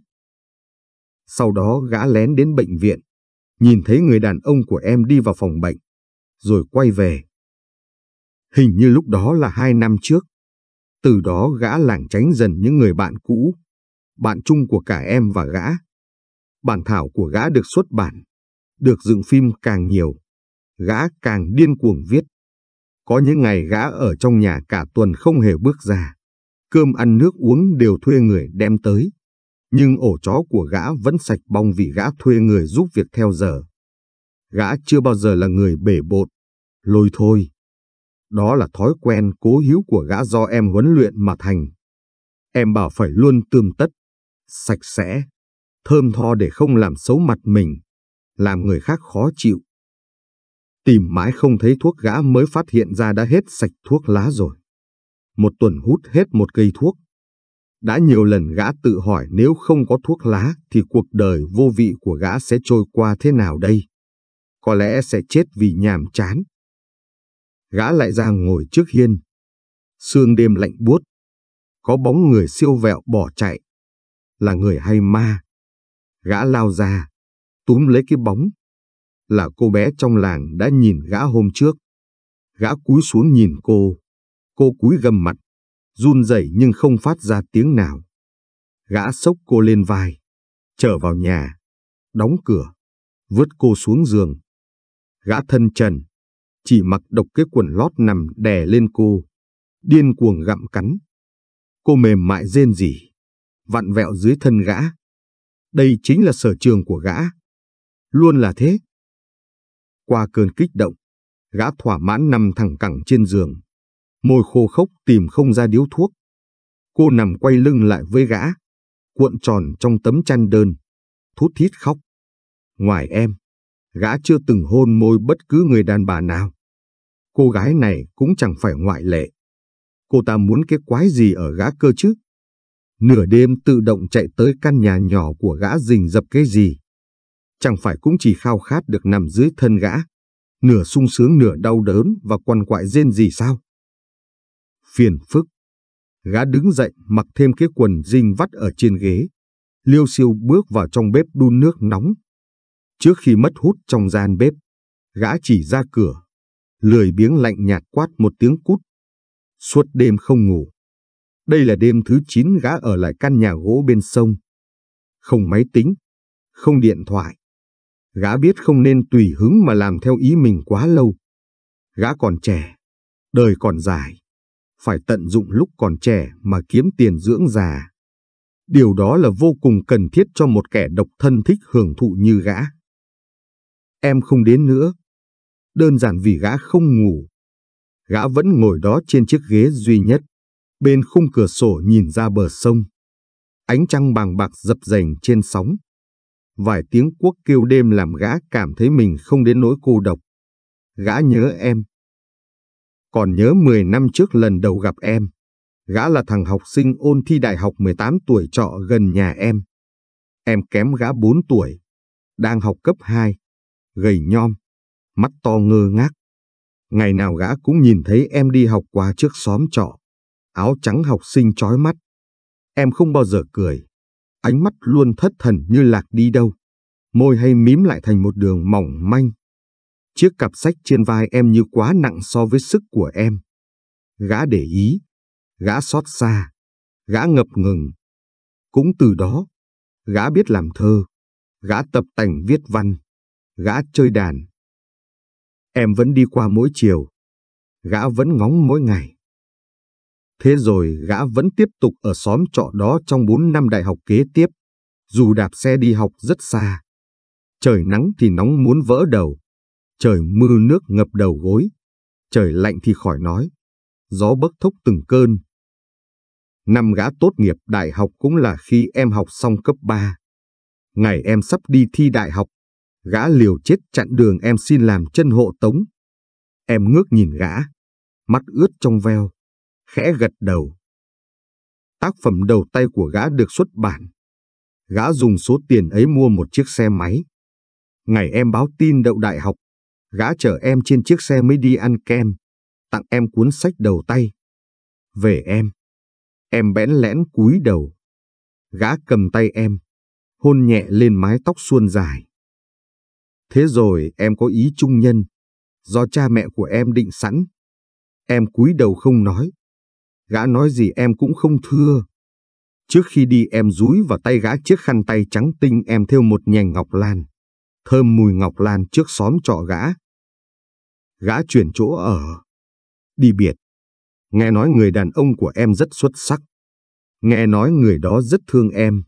Sau đó gã lén đến bệnh viện, nhìn thấy người đàn ông của em đi vào phòng bệnh, rồi quay về. Hình như lúc đó là hai năm trước. Từ đó gã lảng tránh dần những người bạn cũ, bạn chung của cả em và gã. Bản thảo của gã được xuất bản, được dựng phim càng nhiều, gã càng điên cuồng viết. Có những ngày gã ở trong nhà cả tuần không hề bước ra cơm ăn nước uống đều thuê người đem tới. Nhưng ổ chó của gã vẫn sạch bong vì gã thuê người giúp việc theo giờ. Gã chưa bao giờ là người bể bột, lôi thôi. Đó là thói quen cố hữu của gã do em huấn luyện mà thành. Em bảo phải luôn tươm tất, sạch sẽ, thơm tho để không làm xấu mặt mình, làm người khác khó chịu. Tìm mãi không thấy thuốc gã mới phát hiện ra đã hết sạch thuốc lá rồi một tuần hút hết một cây thuốc. Đã nhiều lần gã tự hỏi nếu không có thuốc lá thì cuộc đời vô vị của gã sẽ trôi qua thế nào đây? Có lẽ sẽ chết vì nhàm chán. Gã lại ra ngồi trước hiên. Sương đêm lạnh buốt. Có bóng người siêu vẹo bỏ chạy. Là người hay ma? Gã lao ra, túm lấy cái bóng. Là cô bé trong làng đã nhìn gã hôm trước. Gã cúi xuống nhìn cô, Cô cúi gầm mặt, run rẩy nhưng không phát ra tiếng nào. Gã sốc cô lên vai, trở vào nhà, đóng cửa, vứt cô xuống giường. Gã thân trần, chỉ mặc độc cái quần lót nằm đè lên cô, điên cuồng gặm cắn. Cô mềm mại rên rỉ, vặn vẹo dưới thân gã. Đây chính là sở trường của gã. Luôn là thế. Qua cơn kích động, gã thỏa mãn nằm thẳng cẳng trên giường môi khô khốc tìm không ra điếu thuốc. Cô nằm quay lưng lại với gã, cuộn tròn trong tấm chăn đơn, thút thít khóc. Ngoài em, gã chưa từng hôn môi bất cứ người đàn bà nào. Cô gái này cũng chẳng phải ngoại lệ. Cô ta muốn cái quái gì ở gã cơ chứ? Nửa đêm tự động chạy tới căn nhà nhỏ của gã rình dập cái gì? Chẳng phải cũng chỉ khao khát được nằm dưới thân gã, nửa sung sướng nửa đau đớn và quằn quại rên gì sao? phiền phức. Gã đứng dậy mặc thêm cái quần dinh vắt ở trên ghế. Liêu siêu bước vào trong bếp đun nước nóng. Trước khi mất hút trong gian bếp, gã chỉ ra cửa. Lười biếng lạnh nhạt quát một tiếng cút. Suốt đêm không ngủ. Đây là đêm thứ 9 gã ở lại căn nhà gỗ bên sông. Không máy tính, không điện thoại. Gã biết không nên tùy hứng mà làm theo ý mình quá lâu. Gã còn trẻ, đời còn dài phải tận dụng lúc còn trẻ mà kiếm tiền dưỡng già. Điều đó là vô cùng cần thiết cho một kẻ độc thân thích hưởng thụ như gã. Em không đến nữa. Đơn giản vì gã không ngủ. Gã vẫn ngồi đó trên chiếc ghế duy nhất, bên khung cửa sổ nhìn ra bờ sông. Ánh trăng bàng bạc dập dềnh trên sóng. Vài tiếng quốc kêu đêm làm gã cảm thấy mình không đến nỗi cô độc. Gã nhớ em. Còn nhớ 10 năm trước lần đầu gặp em, gã là thằng học sinh ôn thi đại học 18 tuổi trọ gần nhà em. Em kém gã 4 tuổi, đang học cấp 2, gầy nhom, mắt to ngơ ngác. Ngày nào gã cũng nhìn thấy em đi học qua trước xóm trọ, áo trắng học sinh chói mắt. Em không bao giờ cười, ánh mắt luôn thất thần như lạc đi đâu, môi hay mím lại thành một đường mỏng manh. Chiếc cặp sách trên vai em như quá nặng so với sức của em. Gã để ý, gã xót xa, gã ngập ngừng. Cũng từ đó, gã biết làm thơ, gã tập tành viết văn, gã chơi đàn. Em vẫn đi qua mỗi chiều, gã vẫn ngóng mỗi ngày. Thế rồi gã vẫn tiếp tục ở xóm trọ đó trong 4 năm đại học kế tiếp, dù đạp xe đi học rất xa. Trời nắng thì nóng muốn vỡ đầu, trời mưa nước ngập đầu gối, trời lạnh thì khỏi nói, gió bấc thốc từng cơn. Năm gã tốt nghiệp đại học cũng là khi em học xong cấp 3. Ngày em sắp đi thi đại học, gã liều chết chặn đường em xin làm chân hộ tống. Em ngước nhìn gã, mắt ướt trong veo, khẽ gật đầu. Tác phẩm đầu tay của gã được xuất bản. Gã dùng số tiền ấy mua một chiếc xe máy. Ngày em báo tin đậu đại học, Gã chở em trên chiếc xe mới đi ăn kem, tặng em cuốn sách đầu tay. Về em. Em bẽn lẽn cúi đầu. Gã cầm tay em, hôn nhẹ lên mái tóc suôn dài. Thế rồi em có ý trung nhân, do cha mẹ của em định sẵn. Em cúi đầu không nói. Gã nói gì em cũng không thưa. Trước khi đi em rúi vào tay gã chiếc khăn tay trắng tinh em thêu một nhành ngọc lan. Thơm mùi ngọc lan trước xóm trọ gã gã chuyển chỗ ở. Đi biệt. Nghe nói người đàn ông của em rất xuất sắc. Nghe nói người đó rất thương em,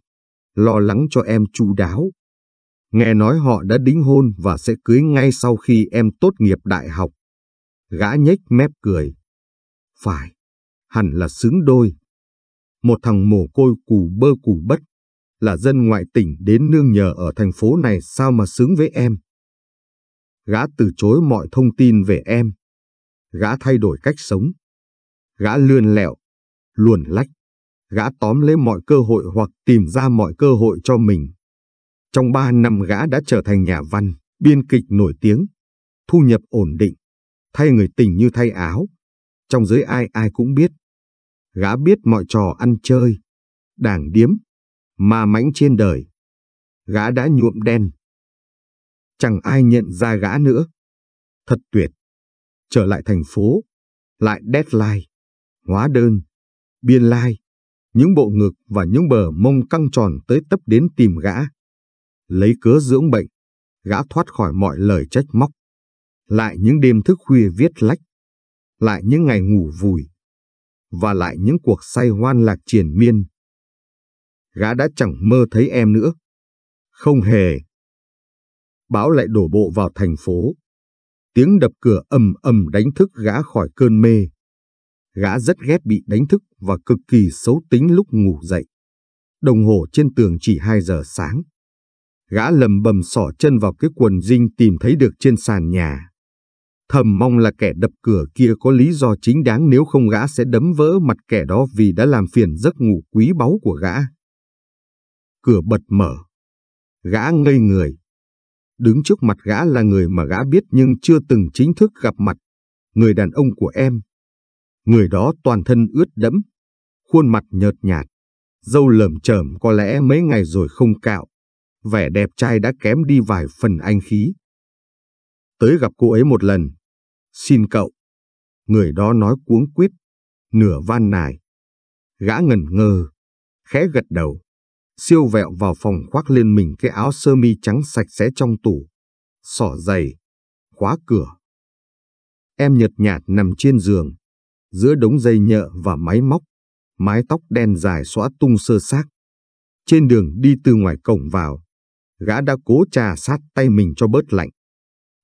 lo lắng cho em chu đáo. Nghe nói họ đã đính hôn và sẽ cưới ngay sau khi em tốt nghiệp đại học. Gã nhếch mép cười. Phải, hẳn là xứng đôi. Một thằng mồ côi cù bơ cù bất, là dân ngoại tỉnh đến nương nhờ ở thành phố này sao mà xứng với em. Gã từ chối mọi thông tin về em. Gã thay đổi cách sống. Gã lươn lẹo, luồn lách. Gã tóm lấy mọi cơ hội hoặc tìm ra mọi cơ hội cho mình. Trong ba năm gã đã trở thành nhà văn, biên kịch nổi tiếng, thu nhập ổn định, thay người tình như thay áo. Trong giới ai ai cũng biết. Gã biết mọi trò ăn chơi, đàng điếm, ma mãnh trên đời. Gã đã nhuộm đen, chẳng ai nhận ra gã nữa. Thật tuyệt. Trở lại thành phố, lại deadline, hóa đơn, biên lai, những bộ ngực và những bờ mông căng tròn tới tấp đến tìm gã. Lấy cớ dưỡng bệnh, gã thoát khỏi mọi lời trách móc. Lại những đêm thức khuya viết lách, lại những ngày ngủ vùi, và lại những cuộc say hoan lạc triển miên. Gã đã chẳng mơ thấy em nữa. Không hề bão lại đổ bộ vào thành phố. Tiếng đập cửa ầm ầm đánh thức gã khỏi cơn mê. Gã rất ghét bị đánh thức và cực kỳ xấu tính lúc ngủ dậy. Đồng hồ trên tường chỉ 2 giờ sáng. Gã lầm bầm sỏ chân vào cái quần dinh tìm thấy được trên sàn nhà. Thầm mong là kẻ đập cửa kia có lý do chính đáng nếu không gã sẽ đấm vỡ mặt kẻ đó vì đã làm phiền giấc ngủ quý báu của gã. Cửa bật mở. Gã ngây người, Đứng trước mặt gã là người mà gã biết nhưng chưa từng chính thức gặp mặt, người đàn ông của em. Người đó toàn thân ướt đẫm, khuôn mặt nhợt nhạt, dâu lởm chởm có lẽ mấy ngày rồi không cạo, vẻ đẹp trai đã kém đi vài phần anh khí. Tới gặp cô ấy một lần, xin cậu. Người đó nói cuống quýt, nửa van nài. Gã ngẩn ngơ, khẽ gật đầu siêu vẹo vào phòng khoác lên mình cái áo sơ mi trắng sạch sẽ trong tủ, xỏ giày, khóa cửa. Em nhợt nhạt nằm trên giường, giữa đống dây nhợ và máy móc, mái tóc đen dài xóa tung sơ xác. Trên đường đi từ ngoài cổng vào, gã đã cố trà sát tay mình cho bớt lạnh.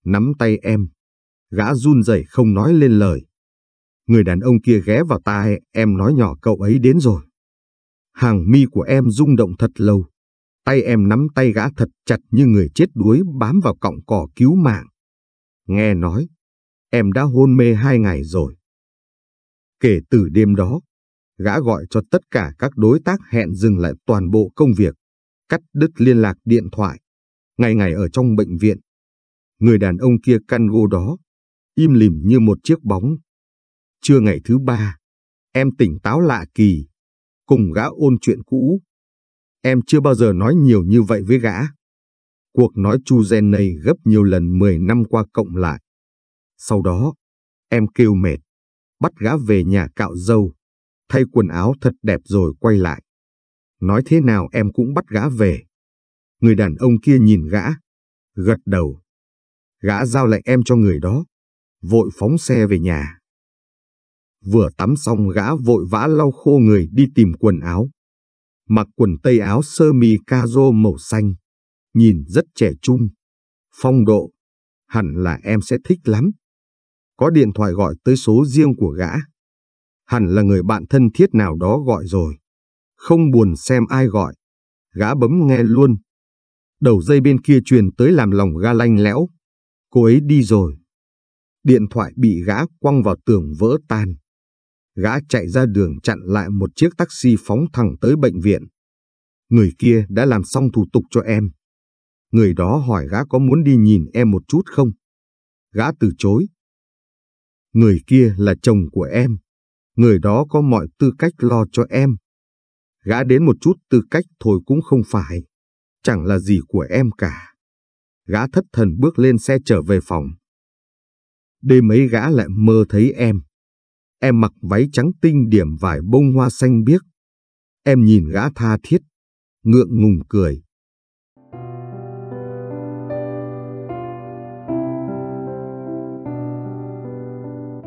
Nắm tay em, gã run rẩy không nói lên lời. Người đàn ông kia ghé vào tai em nói nhỏ cậu ấy đến rồi. Hàng mi của em rung động thật lâu. Tay em nắm tay gã thật chặt như người chết đuối bám vào cọng cỏ cứu mạng. Nghe nói, em đã hôn mê hai ngày rồi. Kể từ đêm đó, gã gọi cho tất cả các đối tác hẹn dừng lại toàn bộ công việc, cắt đứt liên lạc điện thoại, ngày ngày ở trong bệnh viện. Người đàn ông kia căn gô đó, im lìm như một chiếc bóng. Trưa ngày thứ ba, em tỉnh táo lạ kỳ, cùng gã ôn chuyện cũ. Em chưa bao giờ nói nhiều như vậy với gã. Cuộc nói chu gen này gấp nhiều lần 10 năm qua cộng lại. Sau đó, em kêu mệt, bắt gã về nhà cạo dâu, thay quần áo thật đẹp rồi quay lại. Nói thế nào em cũng bắt gã về. Người đàn ông kia nhìn gã, gật đầu. Gã giao lại em cho người đó, vội phóng xe về nhà. Vừa tắm xong gã vội vã lau khô người đi tìm quần áo. Mặc quần tây áo sơ mi caro màu xanh. Nhìn rất trẻ trung. Phong độ. Hẳn là em sẽ thích lắm. Có điện thoại gọi tới số riêng của gã. Hẳn là người bạn thân thiết nào đó gọi rồi. Không buồn xem ai gọi. Gã bấm nghe luôn. Đầu dây bên kia truyền tới làm lòng ga lanh lẽo. Cô ấy đi rồi điện thoại bị gã quăng vào tường vỡ tan gã chạy ra đường chặn lại một chiếc taxi phóng thẳng tới bệnh viện. Người kia đã làm xong thủ tục cho em. Người đó hỏi gã có muốn đi nhìn em một chút không? Gã từ chối. Người kia là chồng của em. Người đó có mọi tư cách lo cho em. Gã đến một chút tư cách thôi cũng không phải. Chẳng là gì của em cả. Gã thất thần bước lên xe trở về phòng. Đêm ấy gã lại mơ thấy em Em mặc váy trắng tinh điểm vải bông hoa xanh biếc. Em nhìn gã tha thiết, ngượng ngùng cười.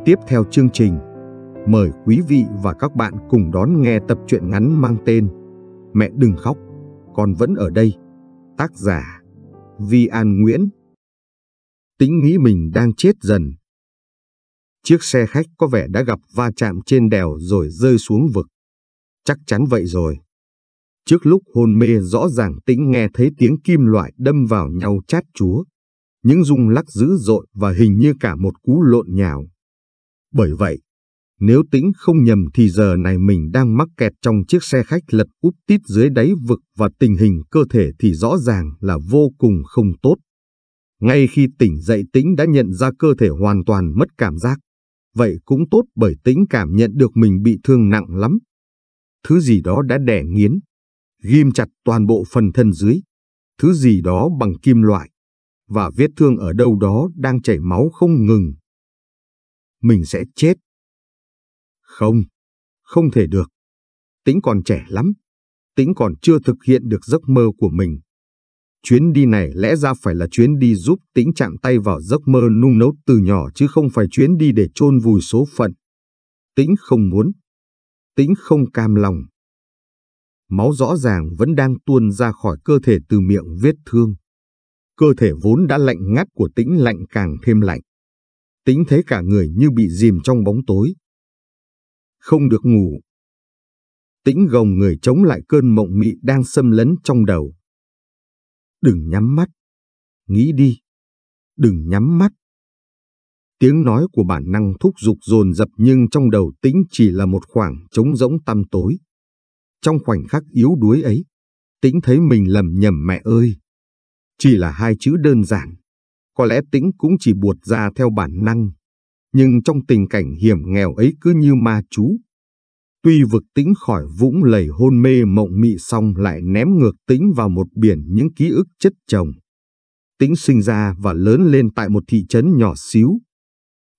Tiếp theo chương trình, mời quý vị và các bạn cùng đón nghe tập truyện ngắn mang tên Mẹ đừng khóc, con vẫn ở đây. Tác giả Vi An Nguyễn tính nghĩ mình đang chết dần, Chiếc xe khách có vẻ đã gặp va chạm trên đèo rồi rơi xuống vực. Chắc chắn vậy rồi. Trước lúc hôn mê rõ ràng tĩnh nghe thấy tiếng kim loại đâm vào nhau chát chúa. Những rung lắc dữ dội và hình như cả một cú lộn nhào. Bởi vậy, nếu tĩnh không nhầm thì giờ này mình đang mắc kẹt trong chiếc xe khách lật úp tít dưới đáy vực và tình hình cơ thể thì rõ ràng là vô cùng không tốt. Ngay khi tỉnh dậy tĩnh đã nhận ra cơ thể hoàn toàn mất cảm giác vậy cũng tốt bởi tĩnh cảm nhận được mình bị thương nặng lắm. Thứ gì đó đã đẻ nghiến, ghim chặt toàn bộ phần thân dưới, thứ gì đó bằng kim loại, và vết thương ở đâu đó đang chảy máu không ngừng. Mình sẽ chết. Không, không thể được. Tĩnh còn trẻ lắm, Tĩnh còn chưa thực hiện được giấc mơ của mình. Chuyến đi này lẽ ra phải là chuyến đi giúp tĩnh chạm tay vào giấc mơ nung nấu từ nhỏ chứ không phải chuyến đi để chôn vùi số phận. Tĩnh không muốn. Tĩnh không cam lòng. Máu rõ ràng vẫn đang tuôn ra khỏi cơ thể từ miệng vết thương. Cơ thể vốn đã lạnh ngắt của tĩnh lạnh càng thêm lạnh. Tĩnh thấy cả người như bị dìm trong bóng tối. Không được ngủ. Tĩnh gồng người chống lại cơn mộng mị đang xâm lấn trong đầu Đừng nhắm mắt. Nghĩ đi. Đừng nhắm mắt. Tiếng nói của bản năng thúc giục dồn dập nhưng trong đầu tĩnh chỉ là một khoảng trống rỗng tăm tối. Trong khoảnh khắc yếu đuối ấy, tĩnh thấy mình lầm nhầm mẹ ơi. Chỉ là hai chữ đơn giản. Có lẽ tĩnh cũng chỉ buột ra theo bản năng. Nhưng trong tình cảnh hiểm nghèo ấy cứ như ma chú, Tuy vực tính khỏi vũng lầy hôn mê mộng mị xong lại ném ngược tính vào một biển những ký ức chất chồng. tính sinh ra và lớn lên tại một thị trấn nhỏ xíu.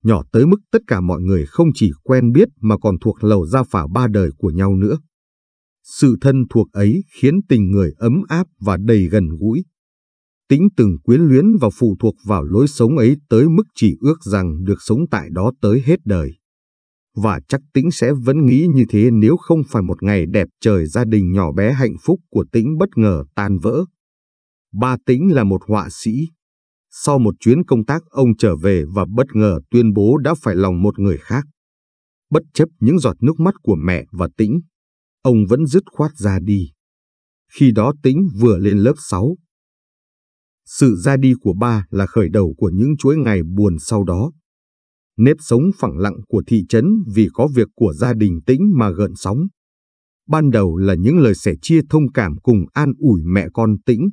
Nhỏ tới mức tất cả mọi người không chỉ quen biết mà còn thuộc lầu gia phả ba đời của nhau nữa. Sự thân thuộc ấy khiến tình người ấm áp và đầy gần gũi. tính từng quyến luyến và phụ thuộc vào lối sống ấy tới mức chỉ ước rằng được sống tại đó tới hết đời và chắc Tĩnh sẽ vẫn nghĩ như thế nếu không phải một ngày đẹp trời gia đình nhỏ bé hạnh phúc của Tĩnh bất ngờ tan vỡ. Ba Tĩnh là một họa sĩ. Sau một chuyến công tác ông trở về và bất ngờ tuyên bố đã phải lòng một người khác. Bất chấp những giọt nước mắt của mẹ và Tĩnh, ông vẫn dứt khoát ra đi. Khi đó Tĩnh vừa lên lớp 6. Sự ra đi của ba là khởi đầu của những chuỗi ngày buồn sau đó. Nếp sống phẳng lặng của thị trấn vì có việc của gia đình tĩnh mà gợn sóng. Ban đầu là những lời sẻ chia thông cảm cùng an ủi mẹ con tĩnh,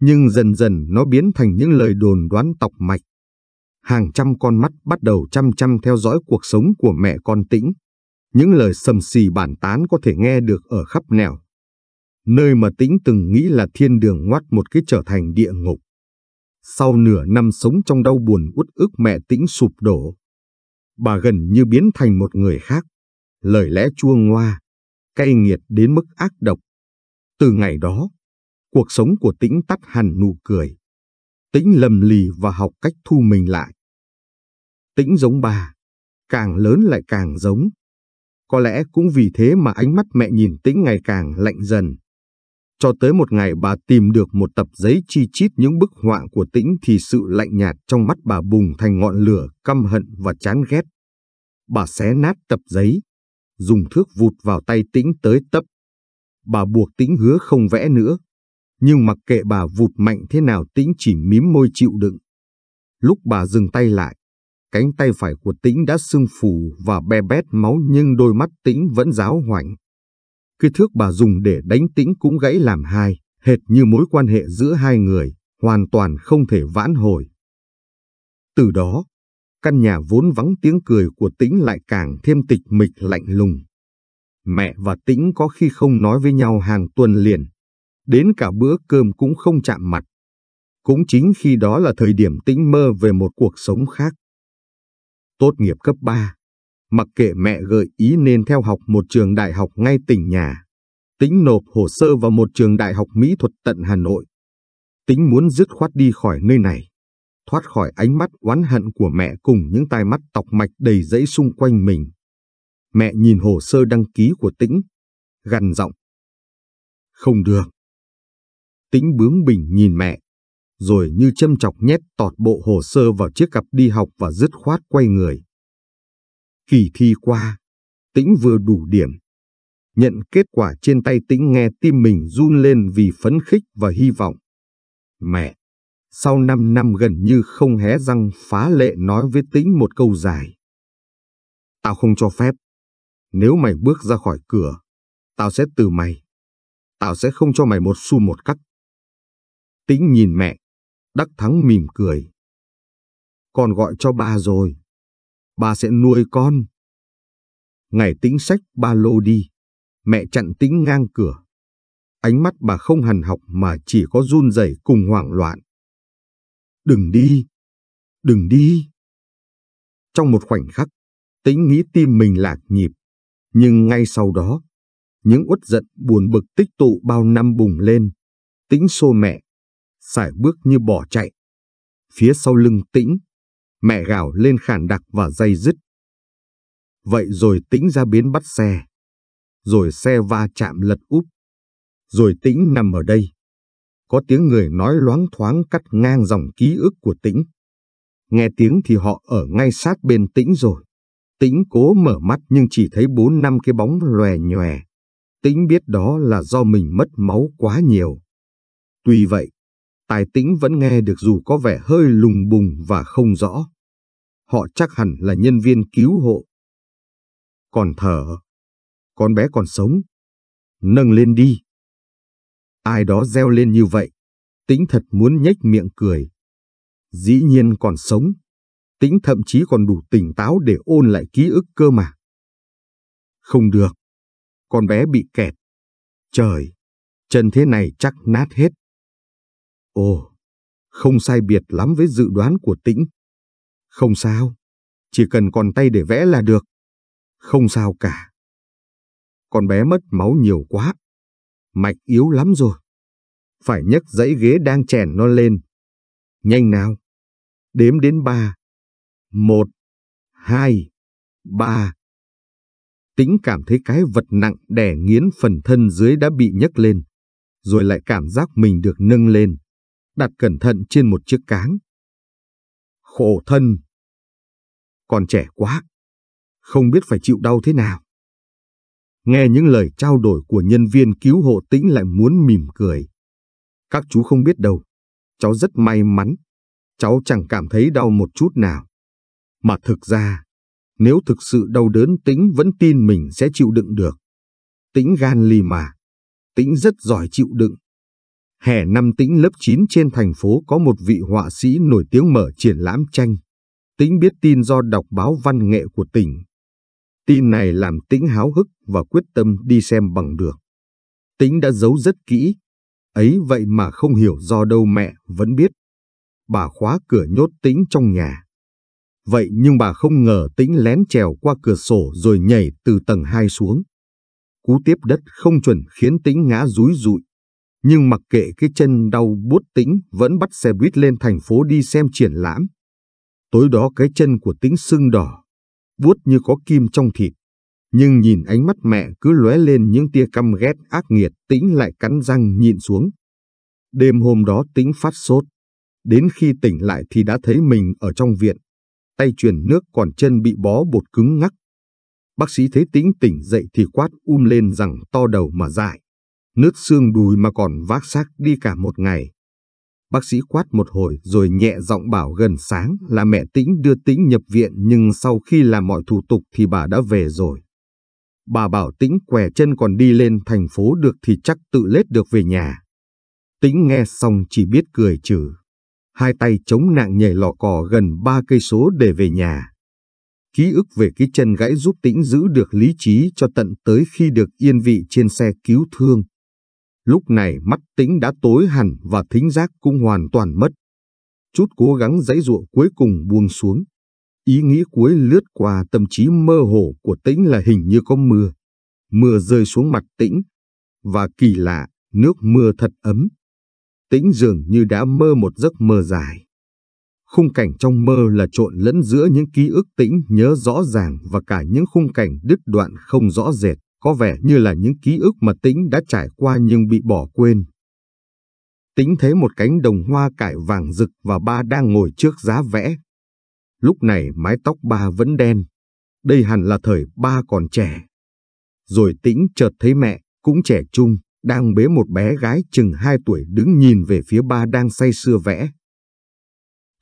nhưng dần dần nó biến thành những lời đồn đoán tọc mạch. Hàng trăm con mắt bắt đầu chăm chăm theo dõi cuộc sống của mẹ con tĩnh. Những lời sầm xì bản tán có thể nghe được ở khắp nẻo. Nơi mà tĩnh từng nghĩ là thiên đường ngoắt một cái trở thành địa ngục. Sau nửa năm sống trong đau buồn uất ức mẹ tĩnh sụp đổ, bà gần như biến thành một người khác. Lời lẽ chua ngoa, cay nghiệt đến mức ác độc. Từ ngày đó, cuộc sống của tĩnh tắt hẳn nụ cười. Tĩnh lầm lì và học cách thu mình lại. Tĩnh giống bà, càng lớn lại càng giống. Có lẽ cũng vì thế mà ánh mắt mẹ nhìn tĩnh ngày càng lạnh dần. Cho tới một ngày bà tìm được một tập giấy chi chít những bức họa của tĩnh thì sự lạnh nhạt trong mắt bà bùng thành ngọn lửa căm hận và chán ghét. Bà xé nát tập giấy, dùng thước vụt vào tay tĩnh tới tấp. Bà buộc tĩnh hứa không vẽ nữa. Nhưng mặc kệ bà vụt mạnh thế nào tĩnh chỉ mím môi chịu đựng. Lúc bà dừng tay lại, cánh tay phải của tĩnh đã sưng phù và be bét máu nhưng đôi mắt tĩnh vẫn giáo hoảnh. Cái thước bà dùng để đánh tĩnh cũng gãy làm hai, hệt như mối quan hệ giữa hai người, hoàn toàn không thể vãn hồi. Từ đó, căn nhà vốn vắng tiếng cười của tĩnh lại càng thêm tịch mịch lạnh lùng. Mẹ và tĩnh có khi không nói với nhau hàng tuần liền, đến cả bữa cơm cũng không chạm mặt. Cũng chính khi đó là thời điểm tĩnh mơ về một cuộc sống khác. Tốt nghiệp cấp 3, mặc kệ mẹ gợi ý nên theo học một trường đại học ngay tỉnh nhà. Tính nộp hồ sơ vào một trường đại học mỹ thuật tận Hà Nội. Tính muốn dứt khoát đi khỏi nơi này, thoát khỏi ánh mắt oán hận của mẹ cùng những tai mắt tọc mạch đầy dẫy xung quanh mình. Mẹ nhìn hồ sơ đăng ký của Tĩnh, gằn giọng. Không được. Tĩnh bướng bỉnh nhìn mẹ, rồi như châm chọc nhét tọt bộ hồ sơ vào chiếc cặp đi học và dứt khoát quay người. Kỳ thi qua, Tĩnh vừa đủ điểm. Nhận kết quả trên tay Tĩnh nghe tim mình run lên vì phấn khích và hy vọng. Mẹ, sau 5 năm gần như không hé răng phá lệ nói với Tĩnh một câu dài. Tao không cho phép. Nếu mày bước ra khỏi cửa, tao sẽ từ mày. Tao sẽ không cho mày một xu một cắc. Tĩnh nhìn mẹ, đắc thắng mỉm cười. Con gọi cho ba rồi ba sẽ nuôi con. Ngày tĩnh sách ba lô đi, mẹ chặn tĩnh ngang cửa. Ánh mắt bà không hằn học mà chỉ có run rẩy cùng hoảng loạn. Đừng đi, đừng đi. Trong một khoảnh khắc, tĩnh nghĩ tim mình lạc nhịp, nhưng ngay sau đó, những uất giận buồn bực tích tụ bao năm bùng lên. Tĩnh xô mẹ, sải bước như bỏ chạy. Phía sau lưng tĩnh mẹ gào lên khản đặc và dây dứt. Vậy rồi tĩnh ra biến bắt xe, rồi xe va chạm lật úp, rồi tĩnh nằm ở đây. Có tiếng người nói loáng thoáng cắt ngang dòng ký ức của tĩnh. Nghe tiếng thì họ ở ngay sát bên tĩnh rồi. Tĩnh cố mở mắt nhưng chỉ thấy bốn năm cái bóng lòe nhòe. Tĩnh biết đó là do mình mất máu quá nhiều. Tuy vậy, Tài tĩnh vẫn nghe được dù có vẻ hơi lùng bùng và không rõ. Họ chắc hẳn là nhân viên cứu hộ. Còn thở. Con bé còn sống. Nâng lên đi. Ai đó reo lên như vậy. Tĩnh thật muốn nhếch miệng cười. Dĩ nhiên còn sống. Tĩnh thậm chí còn đủ tỉnh táo để ôn lại ký ức cơ mà. Không được. Con bé bị kẹt. Trời, chân thế này chắc nát hết. Ồ, không sai biệt lắm với dự đoán của tĩnh. Không sao, chỉ cần còn tay để vẽ là được. Không sao cả. Con bé mất máu nhiều quá. Mạch yếu lắm rồi. Phải nhấc dãy ghế đang chèn nó lên. Nhanh nào. Đếm đến ba. Một, hai, ba. Tĩnh cảm thấy cái vật nặng đè nghiến phần thân dưới đã bị nhấc lên, rồi lại cảm giác mình được nâng lên đặt cẩn thận trên một chiếc cáng. Khổ thân! Còn trẻ quá, không biết phải chịu đau thế nào. Nghe những lời trao đổi của nhân viên cứu hộ tĩnh lại muốn mỉm cười. Các chú không biết đâu, cháu rất may mắn, cháu chẳng cảm thấy đau một chút nào. Mà thực ra, nếu thực sự đau đớn tĩnh vẫn tin mình sẽ chịu đựng được. Tĩnh gan lì mà, tĩnh rất giỏi chịu đựng hè năm Tĩnh lớp 9 trên thành phố có một vị họa sĩ nổi tiếng mở triển lãm tranh. Tĩnh biết tin do đọc báo văn nghệ của tỉnh. Tin này làm Tĩnh háo hức và quyết tâm đi xem bằng được. Tĩnh đã giấu rất kỹ. Ấy vậy mà không hiểu do đâu mẹ vẫn biết. Bà khóa cửa nhốt Tĩnh trong nhà. Vậy nhưng bà không ngờ Tĩnh lén trèo qua cửa sổ rồi nhảy từ tầng 2 xuống. Cú tiếp đất không chuẩn khiến Tĩnh ngã rúi rụi nhưng mặc kệ cái chân đau buốt tĩnh vẫn bắt xe buýt lên thành phố đi xem triển lãm. Tối đó cái chân của tĩnh sưng đỏ, buốt như có kim trong thịt. Nhưng nhìn ánh mắt mẹ cứ lóe lên những tia căm ghét ác nghiệt tĩnh lại cắn răng nhịn xuống. Đêm hôm đó tĩnh phát sốt. Đến khi tỉnh lại thì đã thấy mình ở trong viện. Tay truyền nước còn chân bị bó bột cứng ngắc. Bác sĩ thấy tĩnh tỉnh dậy thì quát um lên rằng to đầu mà dại nứt xương đùi mà còn vác xác đi cả một ngày. Bác sĩ quát một hồi rồi nhẹ giọng bảo gần sáng là mẹ Tĩnh đưa Tĩnh nhập viện nhưng sau khi làm mọi thủ tục thì bà đã về rồi. Bà bảo Tĩnh què chân còn đi lên thành phố được thì chắc tự lết được về nhà. Tĩnh nghe xong chỉ biết cười trừ. Hai tay chống nạng nhảy lò cò gần ba cây số để về nhà. Ký ức về cái chân gãy giúp Tĩnh giữ được lý trí cho tận tới khi được yên vị trên xe cứu thương, Lúc này mắt tĩnh đã tối hẳn và thính giác cũng hoàn toàn mất. Chút cố gắng giãy giụa cuối cùng buông xuống. Ý nghĩ cuối lướt qua tâm trí mơ hồ của tĩnh là hình như có mưa. Mưa rơi xuống mặt tĩnh. Và kỳ lạ, nước mưa thật ấm. Tĩnh dường như đã mơ một giấc mơ dài. Khung cảnh trong mơ là trộn lẫn giữa những ký ức tĩnh nhớ rõ ràng và cả những khung cảnh đứt đoạn không rõ rệt có vẻ như là những ký ức mà Tĩnh đã trải qua nhưng bị bỏ quên. Tĩnh thấy một cánh đồng hoa cải vàng rực và ba đang ngồi trước giá vẽ. Lúc này mái tóc ba vẫn đen. Đây hẳn là thời ba còn trẻ. Rồi Tĩnh chợt thấy mẹ, cũng trẻ trung, đang bế một bé gái chừng hai tuổi đứng nhìn về phía ba đang say sưa vẽ.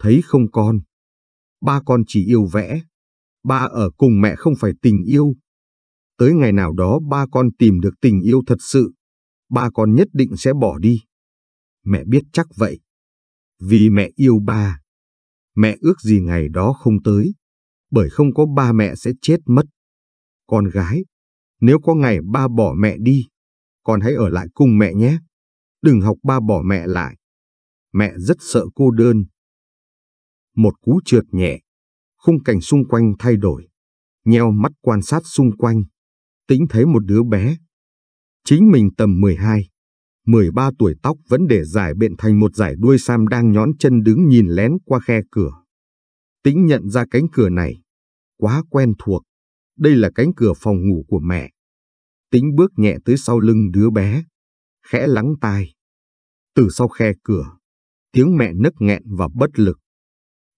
Thấy không con? Ba con chỉ yêu vẽ. Ba ở cùng mẹ không phải tình yêu Tới ngày nào đó ba con tìm được tình yêu thật sự, ba con nhất định sẽ bỏ đi. Mẹ biết chắc vậy. Vì mẹ yêu ba. Mẹ ước gì ngày đó không tới, bởi không có ba mẹ sẽ chết mất. Con gái, nếu có ngày ba bỏ mẹ đi, con hãy ở lại cùng mẹ nhé. Đừng học ba bỏ mẹ lại. Mẹ rất sợ cô đơn. Một cú trượt nhẹ, khung cảnh xung quanh thay đổi. Nheo mắt quan sát xung quanh. Tĩnh thấy một đứa bé. Chính mình tầm 12, 13 tuổi tóc vẫn để dài bện thành một dải đuôi sam đang nhón chân đứng nhìn lén qua khe cửa. Tĩnh nhận ra cánh cửa này. Quá quen thuộc. Đây là cánh cửa phòng ngủ của mẹ. Tĩnh bước nhẹ tới sau lưng đứa bé. Khẽ lắng tai. Từ sau khe cửa, tiếng mẹ nấc nghẹn và bất lực.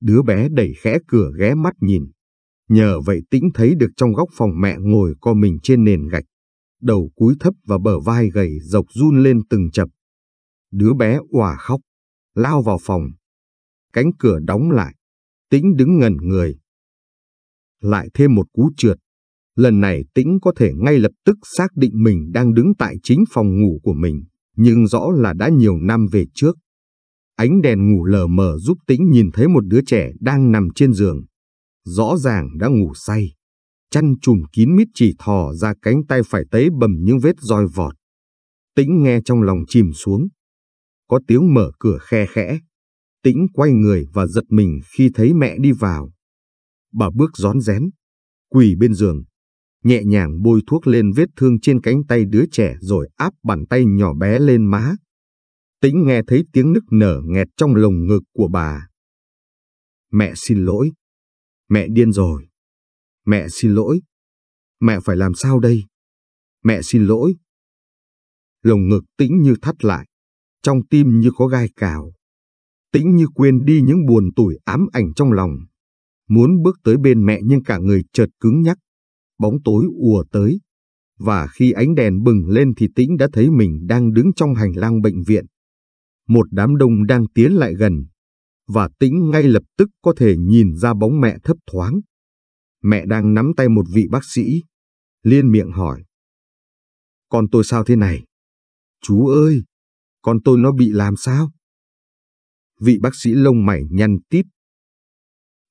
Đứa bé đẩy khẽ cửa ghé mắt nhìn. Nhờ vậy tĩnh thấy được trong góc phòng mẹ ngồi co mình trên nền gạch, đầu cúi thấp và bờ vai gầy dọc run lên từng chập. Đứa bé òa khóc, lao vào phòng. Cánh cửa đóng lại, tĩnh đứng ngẩn người. Lại thêm một cú trượt, lần này tĩnh có thể ngay lập tức xác định mình đang đứng tại chính phòng ngủ của mình, nhưng rõ là đã nhiều năm về trước. Ánh đèn ngủ lờ mờ giúp tĩnh nhìn thấy một đứa trẻ đang nằm trên giường, rõ ràng đã ngủ say. Chăn trùm kín mít chỉ thò ra cánh tay phải tấy bầm những vết roi vọt. Tĩnh nghe trong lòng chìm xuống. Có tiếng mở cửa khe khẽ. Tĩnh quay người và giật mình khi thấy mẹ đi vào. Bà bước rón rén, quỳ bên giường, nhẹ nhàng bôi thuốc lên vết thương trên cánh tay đứa trẻ rồi áp bàn tay nhỏ bé lên má. Tĩnh nghe thấy tiếng nức nở nghẹt trong lồng ngực của bà. Mẹ xin lỗi, Mẹ điên rồi. Mẹ xin lỗi. Mẹ phải làm sao đây? Mẹ xin lỗi. Lồng ngực tĩnh như thắt lại, trong tim như có gai cào. Tĩnh như quên đi những buồn tủi ám ảnh trong lòng. Muốn bước tới bên mẹ nhưng cả người chợt cứng nhắc. Bóng tối ùa tới. Và khi ánh đèn bừng lên thì tĩnh đã thấy mình đang đứng trong hành lang bệnh viện. Một đám đông đang tiến lại gần, và Tĩnh ngay lập tức có thể nhìn ra bóng mẹ thấp thoáng. Mẹ đang nắm tay một vị bác sĩ. Liên miệng hỏi. Con tôi sao thế này? Chú ơi, con tôi nó bị làm sao? Vị bác sĩ lông mày nhăn tít.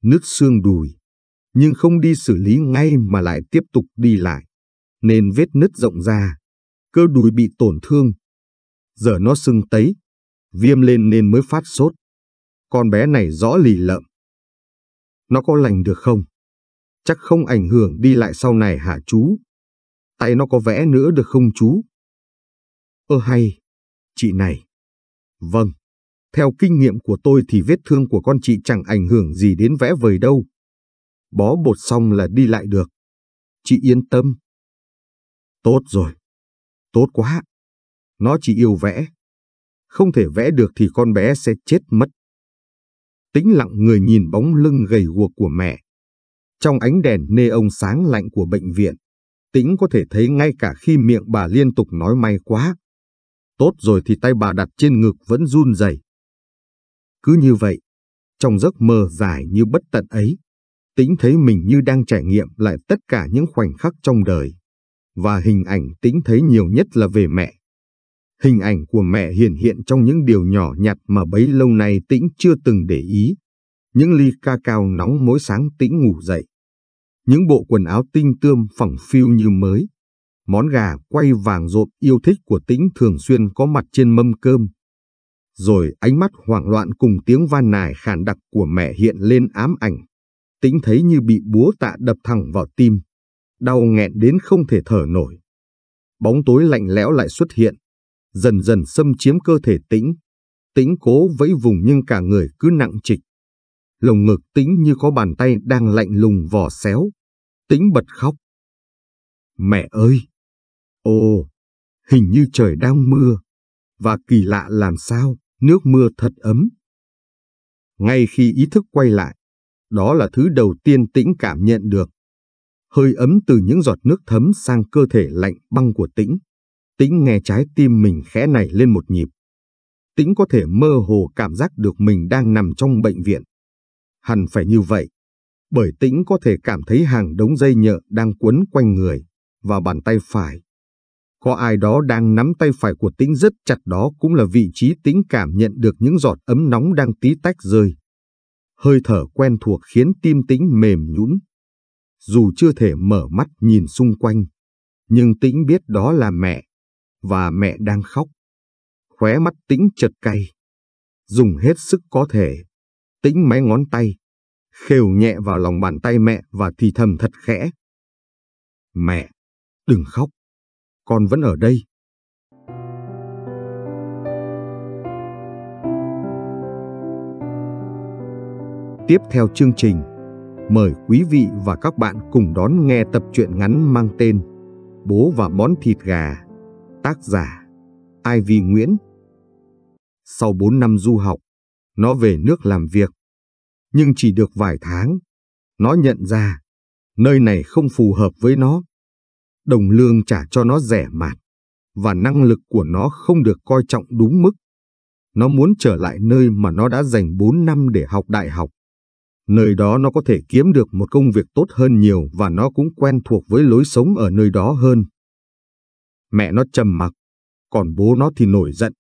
Nứt xương đùi, nhưng không đi xử lý ngay mà lại tiếp tục đi lại, nên vết nứt rộng ra, cơ đùi bị tổn thương. Giờ nó sưng tấy, viêm lên nên mới phát sốt con bé này rõ lì lợm. Nó có lành được không? Chắc không ảnh hưởng đi lại sau này hả chú? tay nó có vẽ nữa được không chú? Ơ hay, chị này. Vâng, theo kinh nghiệm của tôi thì vết thương của con chị chẳng ảnh hưởng gì đến vẽ vời đâu. Bó bột xong là đi lại được. Chị yên tâm. Tốt rồi. Tốt quá. Nó chỉ yêu vẽ. Không thể vẽ được thì con bé sẽ chết mất tĩnh lặng người nhìn bóng lưng gầy guộc của mẹ. Trong ánh đèn nê ông sáng lạnh của bệnh viện, tĩnh có thể thấy ngay cả khi miệng bà liên tục nói may quá. Tốt rồi thì tay bà đặt trên ngực vẫn run rẩy. Cứ như vậy, trong giấc mơ dài như bất tận ấy, tĩnh thấy mình như đang trải nghiệm lại tất cả những khoảnh khắc trong đời. Và hình ảnh tĩnh thấy nhiều nhất là về mẹ. Hình ảnh của mẹ hiện hiện trong những điều nhỏ nhặt mà bấy lâu nay Tĩnh chưa từng để ý. Những ly ca cao nóng mỗi sáng Tĩnh ngủ dậy. Những bộ quần áo tinh tươm phẳng phiu như mới. Món gà quay vàng rộn yêu thích của Tĩnh thường xuyên có mặt trên mâm cơm. Rồi ánh mắt hoảng loạn cùng tiếng van nài khản đặc của mẹ hiện lên ám ảnh. Tĩnh thấy như bị búa tạ đập thẳng vào tim. Đau nghẹn đến không thể thở nổi. Bóng tối lạnh lẽo lại xuất hiện dần dần xâm chiếm cơ thể tĩnh. Tĩnh cố vẫy vùng nhưng cả người cứ nặng trịch. Lồng ngực tĩnh như có bàn tay đang lạnh lùng vò xéo. Tĩnh bật khóc. Mẹ ơi! Ồ! Hình như trời đang mưa. Và kỳ lạ làm sao, nước mưa thật ấm. Ngay khi ý thức quay lại, đó là thứ đầu tiên tĩnh cảm nhận được. Hơi ấm từ những giọt nước thấm sang cơ thể lạnh băng của tĩnh. Tĩnh nghe trái tim mình khẽ nảy lên một nhịp. Tĩnh có thể mơ hồ cảm giác được mình đang nằm trong bệnh viện. Hẳn phải như vậy, bởi Tĩnh có thể cảm thấy hàng đống dây nhợ đang quấn quanh người và bàn tay phải. Có ai đó đang nắm tay phải của Tĩnh rất chặt đó cũng là vị trí Tĩnh cảm nhận được những giọt ấm nóng đang tí tách rơi. Hơi thở quen thuộc khiến tim Tĩnh mềm nhũn. Dù chưa thể mở mắt nhìn xung quanh, nhưng Tĩnh biết đó là mẹ và mẹ đang khóc. Khóe mắt tĩnh chật cay. Dùng hết sức có thể. Tĩnh mấy ngón tay. Khều nhẹ vào lòng bàn tay mẹ và thì thầm thật khẽ. Mẹ, đừng khóc. Con vẫn ở đây. Tiếp theo chương trình, mời quý vị và các bạn cùng đón nghe tập truyện ngắn mang tên Bố và món thịt gà tác giả Ivy Nguyễn. Sau 4 năm du học, nó về nước làm việc. Nhưng chỉ được vài tháng, nó nhận ra nơi này không phù hợp với nó. Đồng lương trả cho nó rẻ mạt và năng lực của nó không được coi trọng đúng mức. Nó muốn trở lại nơi mà nó đã dành 4 năm để học đại học. Nơi đó nó có thể kiếm được một công việc tốt hơn nhiều và nó cũng quen thuộc với lối sống ở nơi đó hơn. Mẹ nó trầm mặc, còn bố nó thì nổi giận.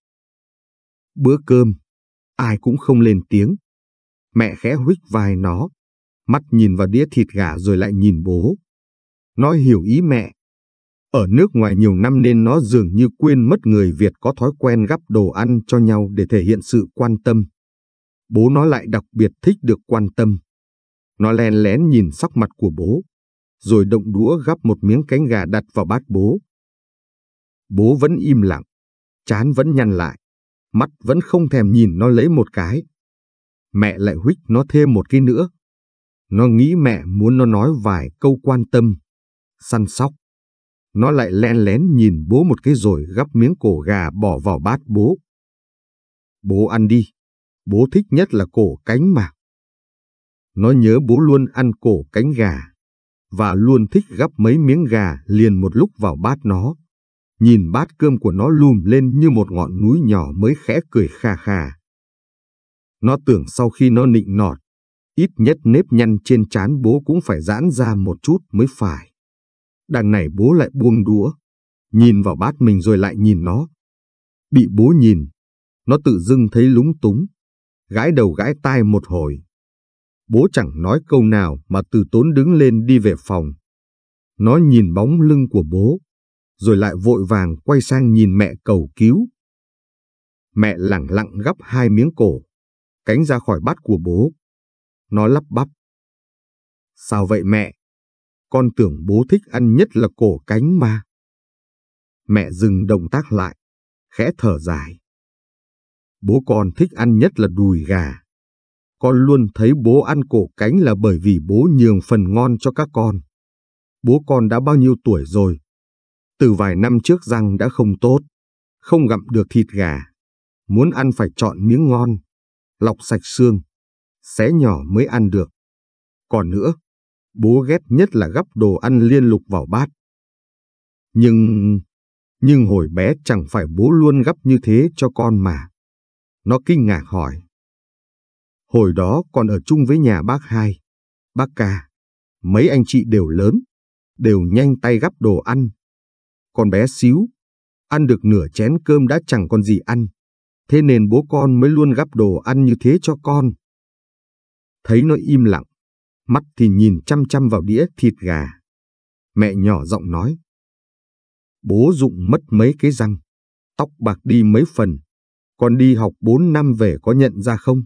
Bữa cơm, ai cũng không lên tiếng. Mẹ khẽ huých vai nó, mắt nhìn vào đĩa thịt gà rồi lại nhìn bố. Nó hiểu ý mẹ. Ở nước ngoài nhiều năm nên nó dường như quên mất người Việt có thói quen gắp đồ ăn cho nhau để thể hiện sự quan tâm. Bố nó lại đặc biệt thích được quan tâm. Nó len lén nhìn sắc mặt của bố, rồi động đũa gắp một miếng cánh gà đặt vào bát bố. Bố vẫn im lặng, chán vẫn nhăn lại, mắt vẫn không thèm nhìn nó lấy một cái. Mẹ lại huých nó thêm một cái nữa. Nó nghĩ mẹ muốn nó nói vài câu quan tâm, săn sóc. Nó lại lén lén nhìn bố một cái rồi gắp miếng cổ gà bỏ vào bát bố. Bố ăn đi, bố thích nhất là cổ cánh mà. Nó nhớ bố luôn ăn cổ cánh gà, và luôn thích gắp mấy miếng gà liền một lúc vào bát nó nhìn bát cơm của nó lùm lên như một ngọn núi nhỏ mới khẽ cười kha kha. Nó tưởng sau khi nó nịnh nọt, ít nhất nếp nhăn trên trán bố cũng phải giãn ra một chút mới phải. Đằng này bố lại buông đũa, nhìn vào bát mình rồi lại nhìn nó. Bị bố nhìn, nó tự dưng thấy lúng túng, gãi đầu gãi tai một hồi. Bố chẳng nói câu nào mà từ tốn đứng lên đi về phòng. Nó nhìn bóng lưng của bố, rồi lại vội vàng quay sang nhìn mẹ cầu cứu. Mẹ lẳng lặng gấp hai miếng cổ, cánh ra khỏi bát của bố. Nó lắp bắp. Sao vậy mẹ? Con tưởng bố thích ăn nhất là cổ cánh mà. Mẹ dừng động tác lại, khẽ thở dài. Bố con thích ăn nhất là đùi gà. Con luôn thấy bố ăn cổ cánh là bởi vì bố nhường phần ngon cho các con. Bố con đã bao nhiêu tuổi rồi từ vài năm trước răng đã không tốt, không gặm được thịt gà. Muốn ăn phải chọn miếng ngon, lọc sạch xương, xé nhỏ mới ăn được. Còn nữa, bố ghét nhất là gắp đồ ăn liên lục vào bát. Nhưng... Nhưng hồi bé chẳng phải bố luôn gắp như thế cho con mà. Nó kinh ngạc hỏi. Hồi đó còn ở chung với nhà bác hai, bác ca. Mấy anh chị đều lớn, đều nhanh tay gắp đồ ăn, con bé xíu. Ăn được nửa chén cơm đã chẳng còn gì ăn. Thế nên bố con mới luôn gắp đồ ăn như thế cho con. Thấy nó im lặng, mắt thì nhìn chăm chăm vào đĩa thịt gà. Mẹ nhỏ giọng nói. Bố Dụng mất mấy cái răng, tóc bạc đi mấy phần. Con đi học bốn năm về có nhận ra không?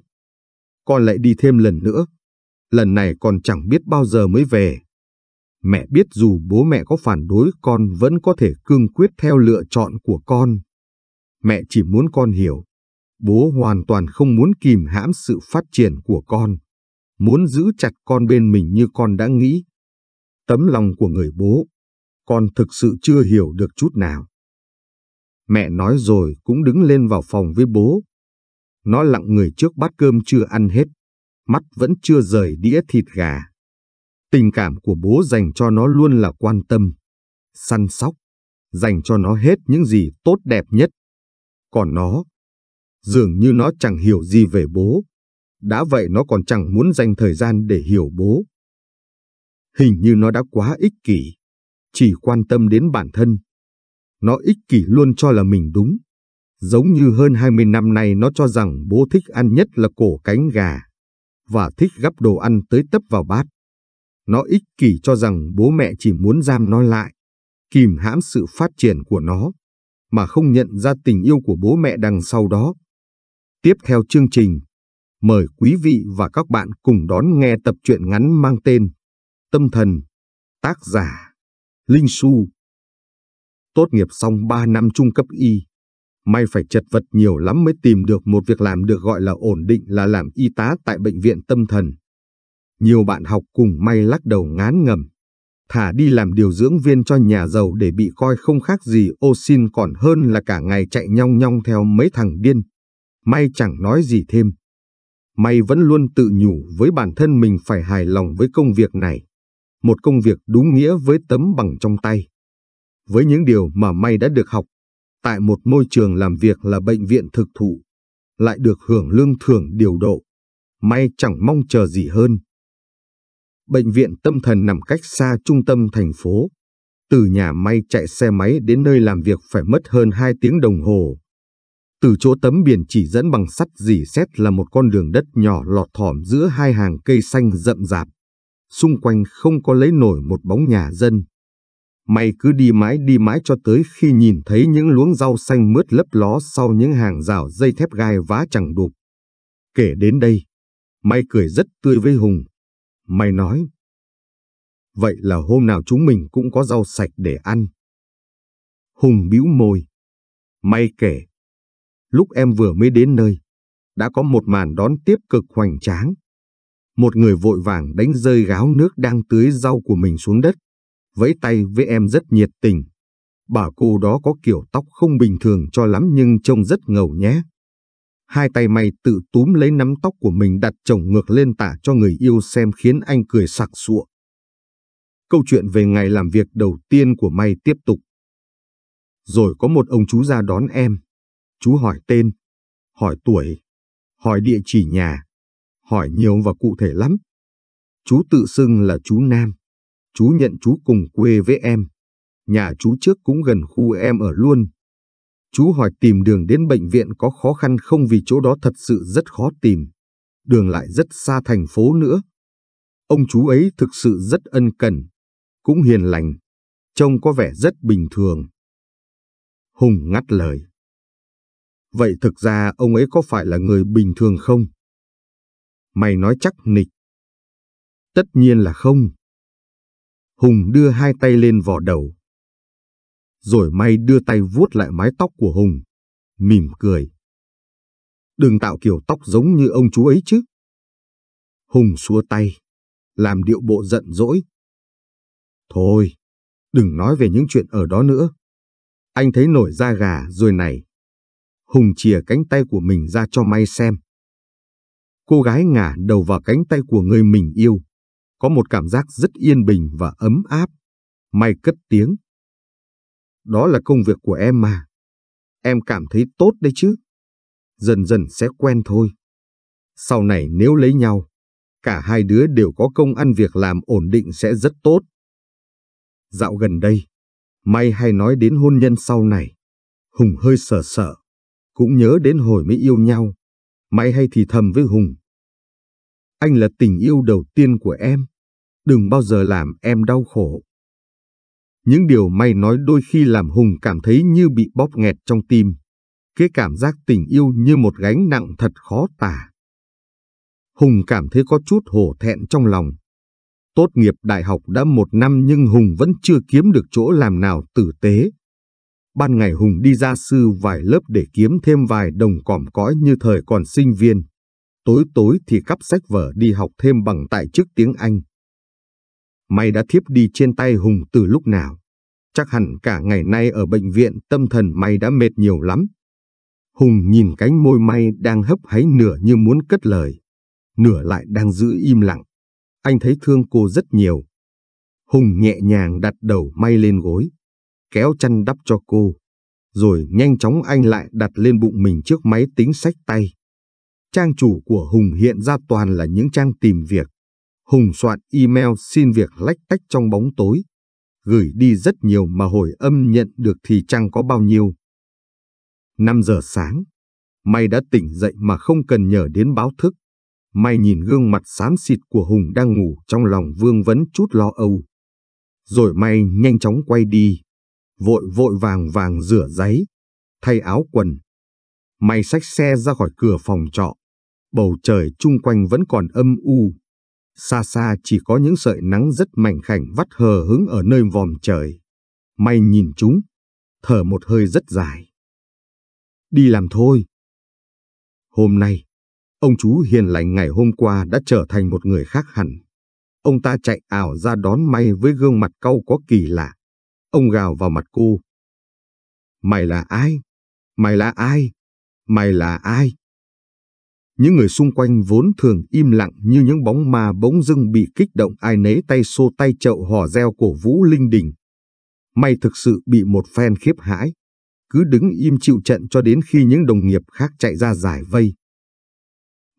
Con lại đi thêm lần nữa. Lần này còn chẳng biết bao giờ mới về mẹ biết dù bố mẹ có phản đối con vẫn có thể cương quyết theo lựa chọn của con. Mẹ chỉ muốn con hiểu, bố hoàn toàn không muốn kìm hãm sự phát triển của con, muốn giữ chặt con bên mình như con đã nghĩ. Tấm lòng của người bố, con thực sự chưa hiểu được chút nào. Mẹ nói rồi cũng đứng lên vào phòng với bố. Nó lặng người trước bát cơm chưa ăn hết, mắt vẫn chưa rời đĩa thịt gà. Tình cảm của bố dành cho nó luôn là quan tâm, săn sóc, dành cho nó hết những gì tốt đẹp nhất. Còn nó, dường như nó chẳng hiểu gì về bố. Đã vậy nó còn chẳng muốn dành thời gian để hiểu bố. Hình như nó đã quá ích kỷ, chỉ quan tâm đến bản thân. Nó ích kỷ luôn cho là mình đúng. Giống như hơn 20 năm nay nó cho rằng bố thích ăn nhất là cổ cánh gà và thích gắp đồ ăn tới tấp vào bát. Nó ích kỷ cho rằng bố mẹ chỉ muốn giam nó lại, kìm hãm sự phát triển của nó, mà không nhận ra tình yêu của bố mẹ đằng sau đó. Tiếp theo chương trình, mời quý vị và các bạn cùng đón nghe tập truyện ngắn mang tên Tâm Thần, tác giả Linh Su. Tốt nghiệp xong 3 năm trung cấp y, may phải chật vật nhiều lắm mới tìm được một việc làm được gọi là ổn định là làm y tá tại bệnh viện tâm thần. Nhiều bạn học cùng may lắc đầu ngán ngầm. Thả đi làm điều dưỡng viên cho nhà giàu để bị coi không khác gì ô xin còn hơn là cả ngày chạy nhong nhong theo mấy thằng điên. May chẳng nói gì thêm. May vẫn luôn tự nhủ với bản thân mình phải hài lòng với công việc này. Một công việc đúng nghĩa với tấm bằng trong tay. Với những điều mà May đã được học, tại một môi trường làm việc là bệnh viện thực thụ, lại được hưởng lương thưởng điều độ. May chẳng mong chờ gì hơn bệnh viện tâm thần nằm cách xa trung tâm thành phố. Từ nhà may chạy xe máy đến nơi làm việc phải mất hơn 2 tiếng đồng hồ. Từ chỗ tấm biển chỉ dẫn bằng sắt dì xét là một con đường đất nhỏ lọt thỏm giữa hai hàng cây xanh rậm rạp. Xung quanh không có lấy nổi một bóng nhà dân. May cứ đi mãi đi mãi cho tới khi nhìn thấy những luống rau xanh mướt lấp ló sau những hàng rào dây thép gai vá chẳng đục. Kể đến đây, May cười rất tươi với Hùng. Mày nói. Vậy là hôm nào chúng mình cũng có rau sạch để ăn. Hùng bĩu môi. May kể. Lúc em vừa mới đến nơi, đã có một màn đón tiếp cực hoành tráng. Một người vội vàng đánh rơi gáo nước đang tưới rau của mình xuống đất, vẫy tay với em rất nhiệt tình. Bà cô đó có kiểu tóc không bình thường cho lắm nhưng trông rất ngầu nhé hai tay mày tự túm lấy nắm tóc của mình đặt chồng ngược lên tả cho người yêu xem khiến anh cười sặc sụa. Câu chuyện về ngày làm việc đầu tiên của mày tiếp tục. Rồi có một ông chú ra đón em. Chú hỏi tên, hỏi tuổi, hỏi địa chỉ nhà, hỏi nhiều và cụ thể lắm. Chú tự xưng là chú Nam. Chú nhận chú cùng quê với em. Nhà chú trước cũng gần khu em ở luôn, Chú hỏi tìm đường đến bệnh viện có khó khăn không vì chỗ đó thật sự rất khó tìm. Đường lại rất xa thành phố nữa. Ông chú ấy thực sự rất ân cần, cũng hiền lành, trông có vẻ rất bình thường. Hùng ngắt lời. Vậy thực ra ông ấy có phải là người bình thường không? Mày nói chắc nịch. Tất nhiên là không. Hùng đưa hai tay lên vỏ đầu, rồi may đưa tay vuốt lại mái tóc của Hùng, mỉm cười. Đừng tạo kiểu tóc giống như ông chú ấy chứ. Hùng xua tay, làm điệu bộ giận dỗi. Thôi, đừng nói về những chuyện ở đó nữa. Anh thấy nổi da gà rồi này. Hùng chìa cánh tay của mình ra cho May xem. Cô gái ngả đầu vào cánh tay của người mình yêu. Có một cảm giác rất yên bình và ấm áp. May cất tiếng. Đó là công việc của em mà. Em cảm thấy tốt đấy chứ. Dần dần sẽ quen thôi. Sau này nếu lấy nhau, cả hai đứa đều có công ăn việc làm ổn định sẽ rất tốt. Dạo gần đây, may hay nói đến hôn nhân sau này. Hùng hơi sợ sợ, cũng nhớ đến hồi mới yêu nhau. May hay thì thầm với Hùng. Anh là tình yêu đầu tiên của em, đừng bao giờ làm em đau khổ. Những điều may nói đôi khi làm Hùng cảm thấy như bị bóp nghẹt trong tim. Cái cảm giác tình yêu như một gánh nặng thật khó tả. Hùng cảm thấy có chút hổ thẹn trong lòng. Tốt nghiệp đại học đã một năm nhưng Hùng vẫn chưa kiếm được chỗ làm nào tử tế. Ban ngày Hùng đi ra sư vài lớp để kiếm thêm vài đồng còm cõi như thời còn sinh viên. Tối tối thì cắp sách vở đi học thêm bằng tại chức tiếng Anh. Mày đã thiếp đi trên tay Hùng từ lúc nào. Chắc hẳn cả ngày nay ở bệnh viện tâm thần mày đã mệt nhiều lắm. Hùng nhìn cánh môi mày đang hấp háy nửa như muốn cất lời. Nửa lại đang giữ im lặng. Anh thấy thương cô rất nhiều. Hùng nhẹ nhàng đặt đầu mày lên gối. Kéo chăn đắp cho cô. Rồi nhanh chóng anh lại đặt lên bụng mình trước máy tính sách tay. Trang chủ của Hùng hiện ra toàn là những trang tìm việc. Hùng soạn email xin việc lách tách trong bóng tối. Gửi đi rất nhiều mà hồi âm nhận được thì chẳng có bao nhiêu. 5 giờ sáng, May đã tỉnh dậy mà không cần nhờ đến báo thức. May nhìn gương mặt xám xịt của Hùng đang ngủ trong lòng vương vấn chút lo âu. Rồi May nhanh chóng quay đi, vội vội vàng vàng rửa giấy, thay áo quần. May xách xe ra khỏi cửa phòng trọ. Bầu trời chung quanh vẫn còn âm u, Xa xa chỉ có những sợi nắng rất mảnh khảnh vắt hờ hứng ở nơi vòm trời. May nhìn chúng, thở một hơi rất dài. Đi làm thôi. Hôm nay, ông chú hiền lành ngày hôm qua đã trở thành một người khác hẳn. Ông ta chạy ảo ra đón May với gương mặt cau có kỳ lạ. Ông gào vào mặt cô. Mày là ai? Mày là ai? Mày là ai? Những người xung quanh vốn thường im lặng như những bóng ma bỗng dưng bị kích động ai nấy tay xô tay chậu hò reo cổ vũ linh đình. May thực sự bị một phen khiếp hãi, cứ đứng im chịu trận cho đến khi những đồng nghiệp khác chạy ra giải vây.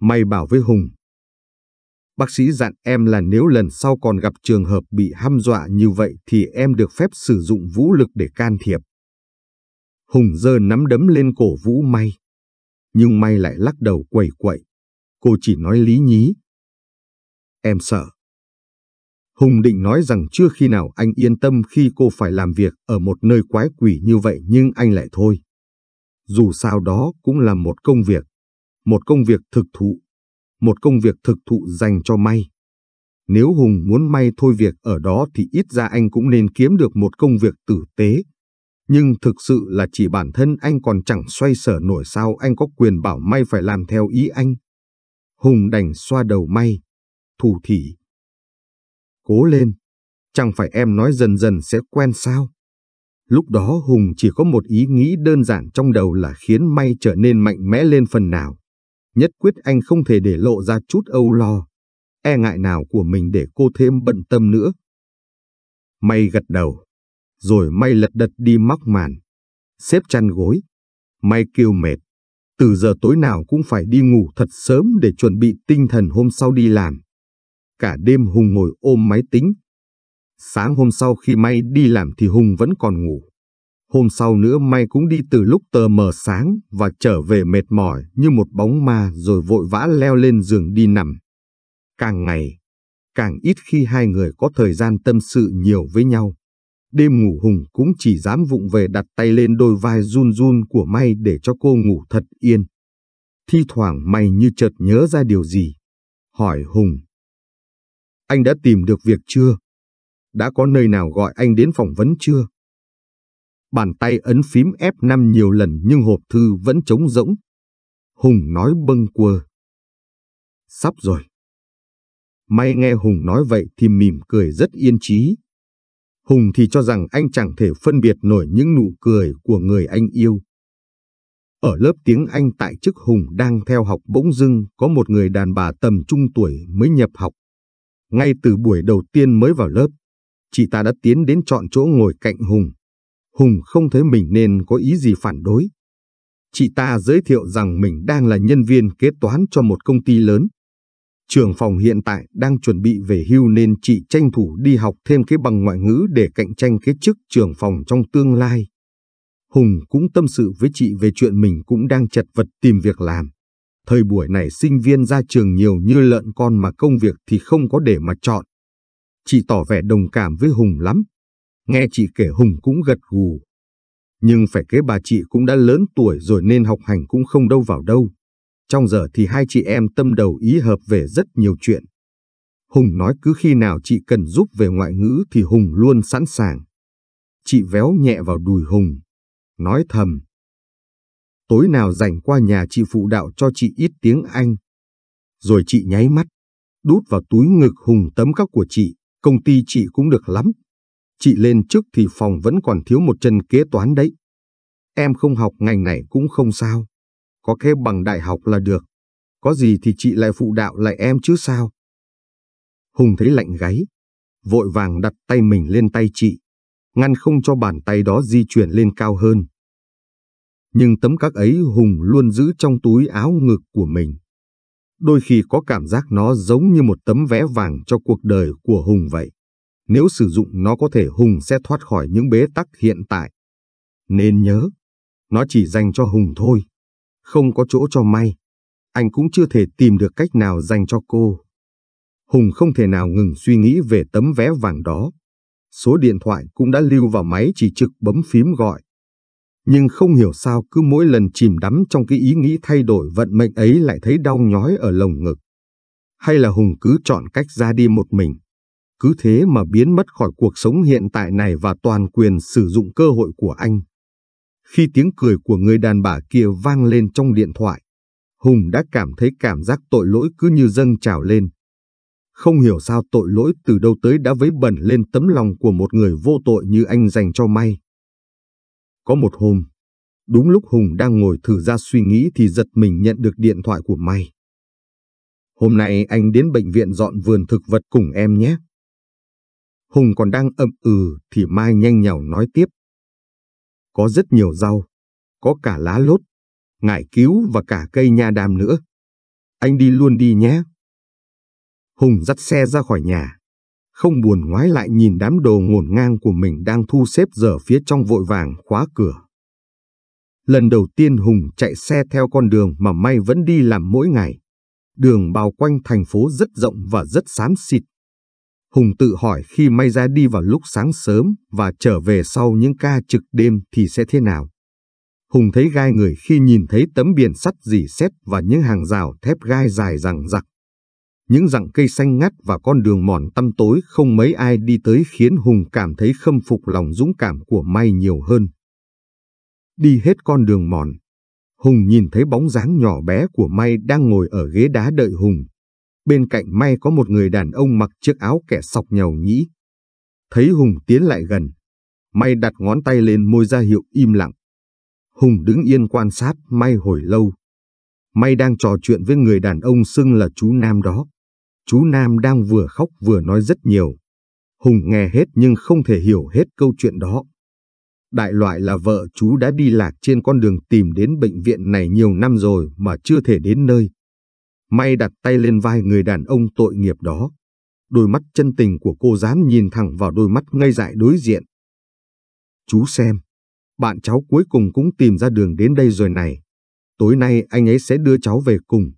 May bảo với Hùng. Bác sĩ dặn em là nếu lần sau còn gặp trường hợp bị hăm dọa như vậy thì em được phép sử dụng vũ lực để can thiệp. Hùng giơ nắm đấm lên cổ vũ May nhưng May lại lắc đầu quẩy quẩy. Cô chỉ nói lý nhí. Em sợ. Hùng định nói rằng chưa khi nào anh yên tâm khi cô phải làm việc ở một nơi quái quỷ như vậy nhưng anh lại thôi. Dù sao đó cũng là một công việc, một công việc thực thụ, một công việc thực thụ dành cho May. Nếu Hùng muốn May thôi việc ở đó thì ít ra anh cũng nên kiếm được một công việc tử tế, nhưng thực sự là chỉ bản thân anh còn chẳng xoay sở nổi sao anh có quyền bảo May phải làm theo ý anh. Hùng đành xoa đầu May, thủ thỉ. Cố lên, chẳng phải em nói dần dần sẽ quen sao? Lúc đó Hùng chỉ có một ý nghĩ đơn giản trong đầu là khiến May trở nên mạnh mẽ lên phần nào. Nhất quyết anh không thể để lộ ra chút âu lo, e ngại nào của mình để cô thêm bận tâm nữa. May gật đầu, rồi may lật đật đi móc màn, xếp chăn gối. May kêu mệt, từ giờ tối nào cũng phải đi ngủ thật sớm để chuẩn bị tinh thần hôm sau đi làm. Cả đêm Hùng ngồi ôm máy tính. Sáng hôm sau khi May đi làm thì Hùng vẫn còn ngủ. Hôm sau nữa May cũng đi từ lúc tờ mờ sáng và trở về mệt mỏi như một bóng ma rồi vội vã leo lên giường đi nằm. Càng ngày, càng ít khi hai người có thời gian tâm sự nhiều với nhau đêm ngủ Hùng cũng chỉ dám vụng về đặt tay lên đôi vai run run của May để cho cô ngủ thật yên. Thi thoảng May như chợt nhớ ra điều gì. Hỏi Hùng. Anh đã tìm được việc chưa? Đã có nơi nào gọi anh đến phỏng vấn chưa? Bàn tay ấn phím F5 nhiều lần nhưng hộp thư vẫn trống rỗng. Hùng nói bâng quơ. Sắp rồi. May nghe Hùng nói vậy thì mỉm cười rất yên trí, Hùng thì cho rằng anh chẳng thể phân biệt nổi những nụ cười của người anh yêu. Ở lớp tiếng Anh tại chức Hùng đang theo học bỗng dưng có một người đàn bà tầm trung tuổi mới nhập học. Ngay từ buổi đầu tiên mới vào lớp, chị ta đã tiến đến chọn chỗ ngồi cạnh Hùng. Hùng không thấy mình nên có ý gì phản đối. Chị ta giới thiệu rằng mình đang là nhân viên kế toán cho một công ty lớn trưởng phòng hiện tại đang chuẩn bị về hưu nên chị tranh thủ đi học thêm cái bằng ngoại ngữ để cạnh tranh cái chức trưởng phòng trong tương lai. Hùng cũng tâm sự với chị về chuyện mình cũng đang chật vật tìm việc làm. Thời buổi này sinh viên ra trường nhiều như lợn con mà công việc thì không có để mà chọn. Chị tỏ vẻ đồng cảm với Hùng lắm. Nghe chị kể Hùng cũng gật gù. Nhưng phải kế bà chị cũng đã lớn tuổi rồi nên học hành cũng không đâu vào đâu. Trong giờ thì hai chị em tâm đầu ý hợp về rất nhiều chuyện. Hùng nói cứ khi nào chị cần giúp về ngoại ngữ thì Hùng luôn sẵn sàng. Chị véo nhẹ vào đùi Hùng, nói thầm. Tối nào rảnh qua nhà chị phụ đạo cho chị ít tiếng Anh. Rồi chị nháy mắt, đút vào túi ngực Hùng tấm các của chị, công ty chị cũng được lắm. Chị lên trước thì phòng vẫn còn thiếu một chân kế toán đấy. Em không học ngành này cũng không sao có cái bằng đại học là được. Có gì thì chị lại phụ đạo lại em chứ sao? Hùng thấy lạnh gáy, vội vàng đặt tay mình lên tay chị, ngăn không cho bàn tay đó di chuyển lên cao hơn. Nhưng tấm các ấy Hùng luôn giữ trong túi áo ngực của mình. Đôi khi có cảm giác nó giống như một tấm vé vàng cho cuộc đời của Hùng vậy. Nếu sử dụng nó có thể Hùng sẽ thoát khỏi những bế tắc hiện tại. Nên nhớ, nó chỉ dành cho Hùng thôi. Không có chỗ cho may, anh cũng chưa thể tìm được cách nào dành cho cô. Hùng không thể nào ngừng suy nghĩ về tấm vé vàng đó. Số điện thoại cũng đã lưu vào máy chỉ trực bấm phím gọi. Nhưng không hiểu sao cứ mỗi lần chìm đắm trong cái ý nghĩ thay đổi vận mệnh ấy lại thấy đau nhói ở lồng ngực. Hay là Hùng cứ chọn cách ra đi một mình. Cứ thế mà biến mất khỏi cuộc sống hiện tại này và toàn quyền sử dụng cơ hội của anh. Khi tiếng cười của người đàn bà kia vang lên trong điện thoại, Hùng đã cảm thấy cảm giác tội lỗi cứ như dâng trào lên. Không hiểu sao tội lỗi từ đâu tới đã vấy bẩn lên tấm lòng của một người vô tội như anh dành cho May. Có một hôm, đúng lúc Hùng đang ngồi thử ra suy nghĩ thì giật mình nhận được điện thoại của May. Hôm nay anh đến bệnh viện dọn vườn thực vật cùng em nhé. Hùng còn đang ậm ừ thì Mai nhanh nhào nói tiếp có rất nhiều rau, có cả lá lốt, ngải cứu và cả cây nha đam nữa. Anh đi luôn đi nhé. Hùng dắt xe ra khỏi nhà, không buồn ngoái lại nhìn đám đồ ngổn ngang của mình đang thu xếp giờ phía trong vội vàng khóa cửa. Lần đầu tiên Hùng chạy xe theo con đường mà May vẫn đi làm mỗi ngày. Đường bao quanh thành phố rất rộng và rất xám xịt. Hùng tự hỏi khi may ra đi vào lúc sáng sớm và trở về sau những ca trực đêm thì sẽ thế nào. Hùng thấy gai người khi nhìn thấy tấm biển sắt dì xét và những hàng rào thép gai dài rằng rặc. Những rặng cây xanh ngắt và con đường mòn tăm tối không mấy ai đi tới khiến Hùng cảm thấy khâm phục lòng dũng cảm của May nhiều hơn. Đi hết con đường mòn, Hùng nhìn thấy bóng dáng nhỏ bé của May đang ngồi ở ghế đá đợi Hùng bên cạnh may có một người đàn ông mặc chiếc áo kẻ sọc nhầu nhĩ. Thấy Hùng tiến lại gần, may đặt ngón tay lên môi ra hiệu im lặng. Hùng đứng yên quan sát may hồi lâu. May đang trò chuyện với người đàn ông xưng là chú Nam đó. Chú Nam đang vừa khóc vừa nói rất nhiều. Hùng nghe hết nhưng không thể hiểu hết câu chuyện đó. Đại loại là vợ chú đã đi lạc trên con đường tìm đến bệnh viện này nhiều năm rồi mà chưa thể đến nơi. May đặt tay lên vai người đàn ông tội nghiệp đó. Đôi mắt chân tình của cô dám nhìn thẳng vào đôi mắt ngây dại đối diện. Chú xem, bạn cháu cuối cùng cũng tìm ra đường đến đây rồi này. Tối nay anh ấy sẽ đưa cháu về cùng.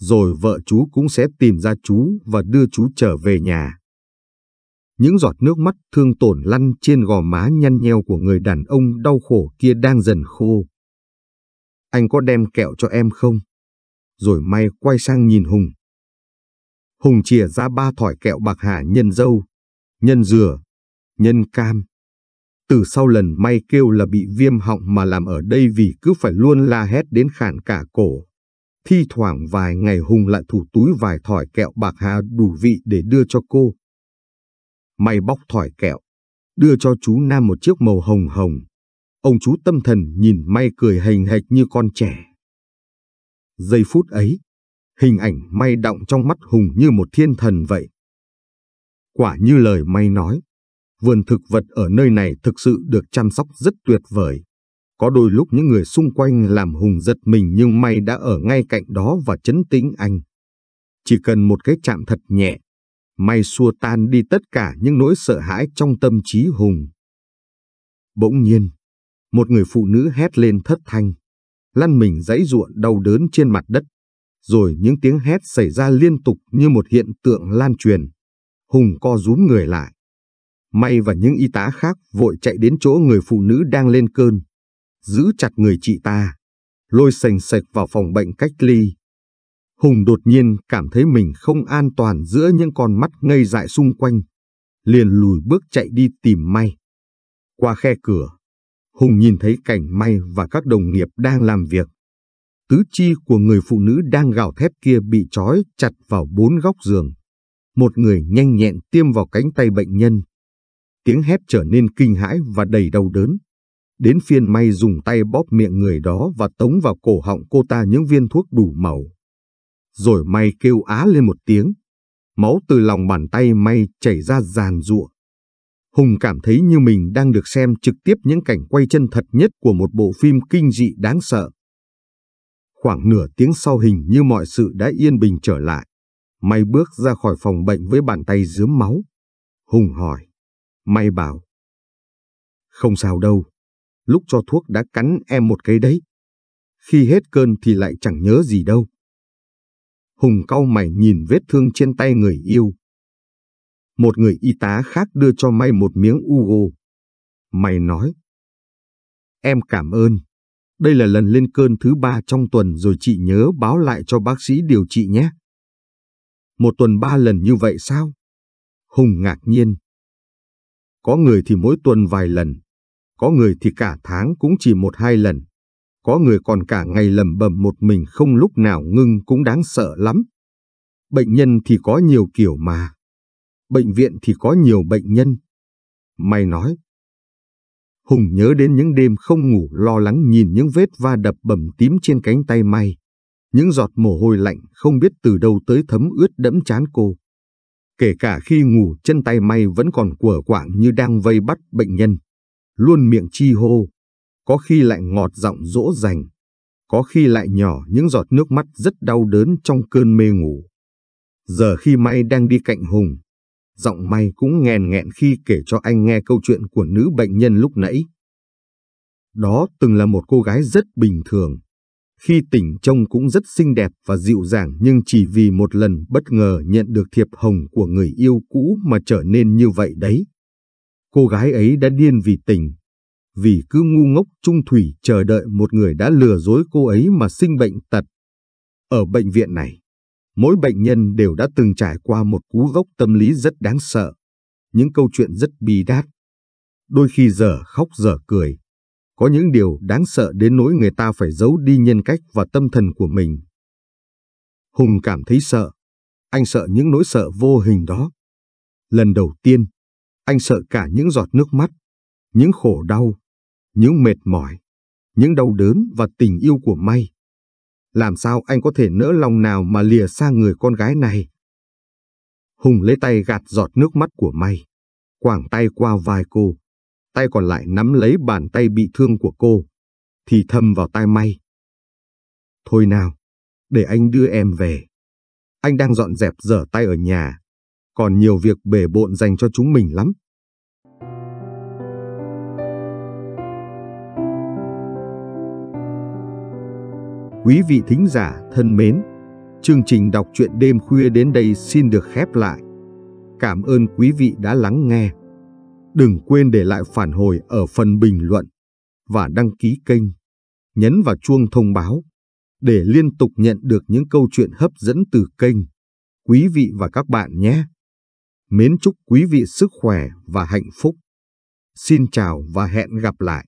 Rồi vợ chú cũng sẽ tìm ra chú và đưa chú trở về nhà. Những giọt nước mắt thương tổn lăn trên gò má nhăn nheo của người đàn ông đau khổ kia đang dần khô. Anh có đem kẹo cho em không? rồi may quay sang nhìn Hùng. Hùng chìa ra ba thỏi kẹo bạc hà nhân dâu, nhân dừa, nhân cam. Từ sau lần may kêu là bị viêm họng mà làm ở đây vì cứ phải luôn la hét đến khản cả cổ. Thi thoảng vài ngày Hùng lại thủ túi vài thỏi kẹo bạc hà đủ vị để đưa cho cô. May bóc thỏi kẹo, đưa cho chú Nam một chiếc màu hồng hồng. Ông chú tâm thần nhìn May cười hình hệt như con trẻ. Giây phút ấy, hình ảnh may động trong mắt Hùng như một thiên thần vậy. Quả như lời may nói, vườn thực vật ở nơi này thực sự được chăm sóc rất tuyệt vời. Có đôi lúc những người xung quanh làm Hùng giật mình nhưng may đã ở ngay cạnh đó và chấn tĩnh anh. Chỉ cần một cái chạm thật nhẹ, may xua tan đi tất cả những nỗi sợ hãi trong tâm trí Hùng. Bỗng nhiên, một người phụ nữ hét lên thất thanh lăn mình dãy ruộng đau đớn trên mặt đất. Rồi những tiếng hét xảy ra liên tục như một hiện tượng lan truyền. Hùng co rúm người lại. May và những y tá khác vội chạy đến chỗ người phụ nữ đang lên cơn. Giữ chặt người chị ta. Lôi sành sạch vào phòng bệnh cách ly. Hùng đột nhiên cảm thấy mình không an toàn giữa những con mắt ngây dại xung quanh. Liền lùi bước chạy đi tìm May. Qua khe cửa, Hùng nhìn thấy cảnh may và các đồng nghiệp đang làm việc. Tứ chi của người phụ nữ đang gào thét kia bị trói chặt vào bốn góc giường. Một người nhanh nhẹn tiêm vào cánh tay bệnh nhân. Tiếng hét trở nên kinh hãi và đầy đau đớn. Đến phiên may dùng tay bóp miệng người đó và tống vào cổ họng cô ta những viên thuốc đủ màu. Rồi may kêu á lên một tiếng. Máu từ lòng bàn tay may chảy ra giàn ruộng Hùng cảm thấy như mình đang được xem trực tiếp những cảnh quay chân thật nhất của một bộ phim kinh dị đáng sợ. Khoảng nửa tiếng sau hình như mọi sự đã yên bình trở lại. May bước ra khỏi phòng bệnh với bàn tay dướm máu. Hùng hỏi. May bảo. Không sao đâu. Lúc cho thuốc đã cắn em một cái đấy. Khi hết cơn thì lại chẳng nhớ gì đâu. Hùng cau mày nhìn vết thương trên tay người yêu một người y tá khác đưa cho mày một miếng Ugo. Mày nói. Em cảm ơn. Đây là lần lên cơn thứ ba trong tuần rồi chị nhớ báo lại cho bác sĩ điều trị nhé. Một tuần ba lần như vậy sao? Hùng ngạc nhiên. Có người thì mỗi tuần vài lần, có người thì cả tháng cũng chỉ một hai lần, có người còn cả ngày lầm bầm một mình không lúc nào ngưng cũng đáng sợ lắm. Bệnh nhân thì có nhiều kiểu mà bệnh viện thì có nhiều bệnh nhân. May nói. Hùng nhớ đến những đêm không ngủ lo lắng nhìn những vết va đập bầm tím trên cánh tay May. Những giọt mồ hôi lạnh không biết từ đâu tới thấm ướt đẫm chán cô. Kể cả khi ngủ chân tay May vẫn còn quở quạng như đang vây bắt bệnh nhân. Luôn miệng chi hô. Có khi lại ngọt giọng dỗ dành. Có khi lại nhỏ những giọt nước mắt rất đau đớn trong cơn mê ngủ. Giờ khi May đang đi cạnh Hùng, giọng mày cũng nghèn nghẹn khi kể cho anh nghe câu chuyện của nữ bệnh nhân lúc nãy. Đó từng là một cô gái rất bình thường. Khi tỉnh trông cũng rất xinh đẹp và dịu dàng nhưng chỉ vì một lần bất ngờ nhận được thiệp hồng của người yêu cũ mà trở nên như vậy đấy. Cô gái ấy đã điên vì tình, vì cứ ngu ngốc trung thủy chờ đợi một người đã lừa dối cô ấy mà sinh bệnh tật. Ở bệnh viện này, Mỗi bệnh nhân đều đã từng trải qua một cú gốc tâm lý rất đáng sợ, những câu chuyện rất bi đát. Đôi khi giờ khóc giờ cười. Có những điều đáng sợ đến nỗi người ta phải giấu đi nhân cách và tâm thần của mình. Hùng cảm thấy sợ. Anh sợ những nỗi sợ vô hình đó. Lần đầu tiên, anh sợ cả những giọt nước mắt, những khổ đau, những mệt mỏi, những đau đớn và tình yêu của May làm sao anh có thể nỡ lòng nào mà lìa xa người con gái này. Hùng lấy tay gạt giọt nước mắt của May, quảng tay qua vai cô, tay còn lại nắm lấy bàn tay bị thương của cô, thì thầm vào tai May. Thôi nào, để anh đưa em về. Anh đang dọn dẹp dở tay ở nhà, còn nhiều việc bể bộn dành cho chúng mình lắm. Quý vị thính giả thân mến, chương trình đọc truyện đêm khuya đến đây xin được khép lại. Cảm ơn quý vị đã lắng nghe. Đừng quên để lại phản hồi ở phần bình luận và đăng ký kênh. Nhấn vào chuông thông báo để liên tục nhận được những câu chuyện hấp dẫn từ kênh. Quý vị và các bạn nhé! Mến chúc quý vị sức khỏe và hạnh phúc. Xin chào và hẹn gặp lại!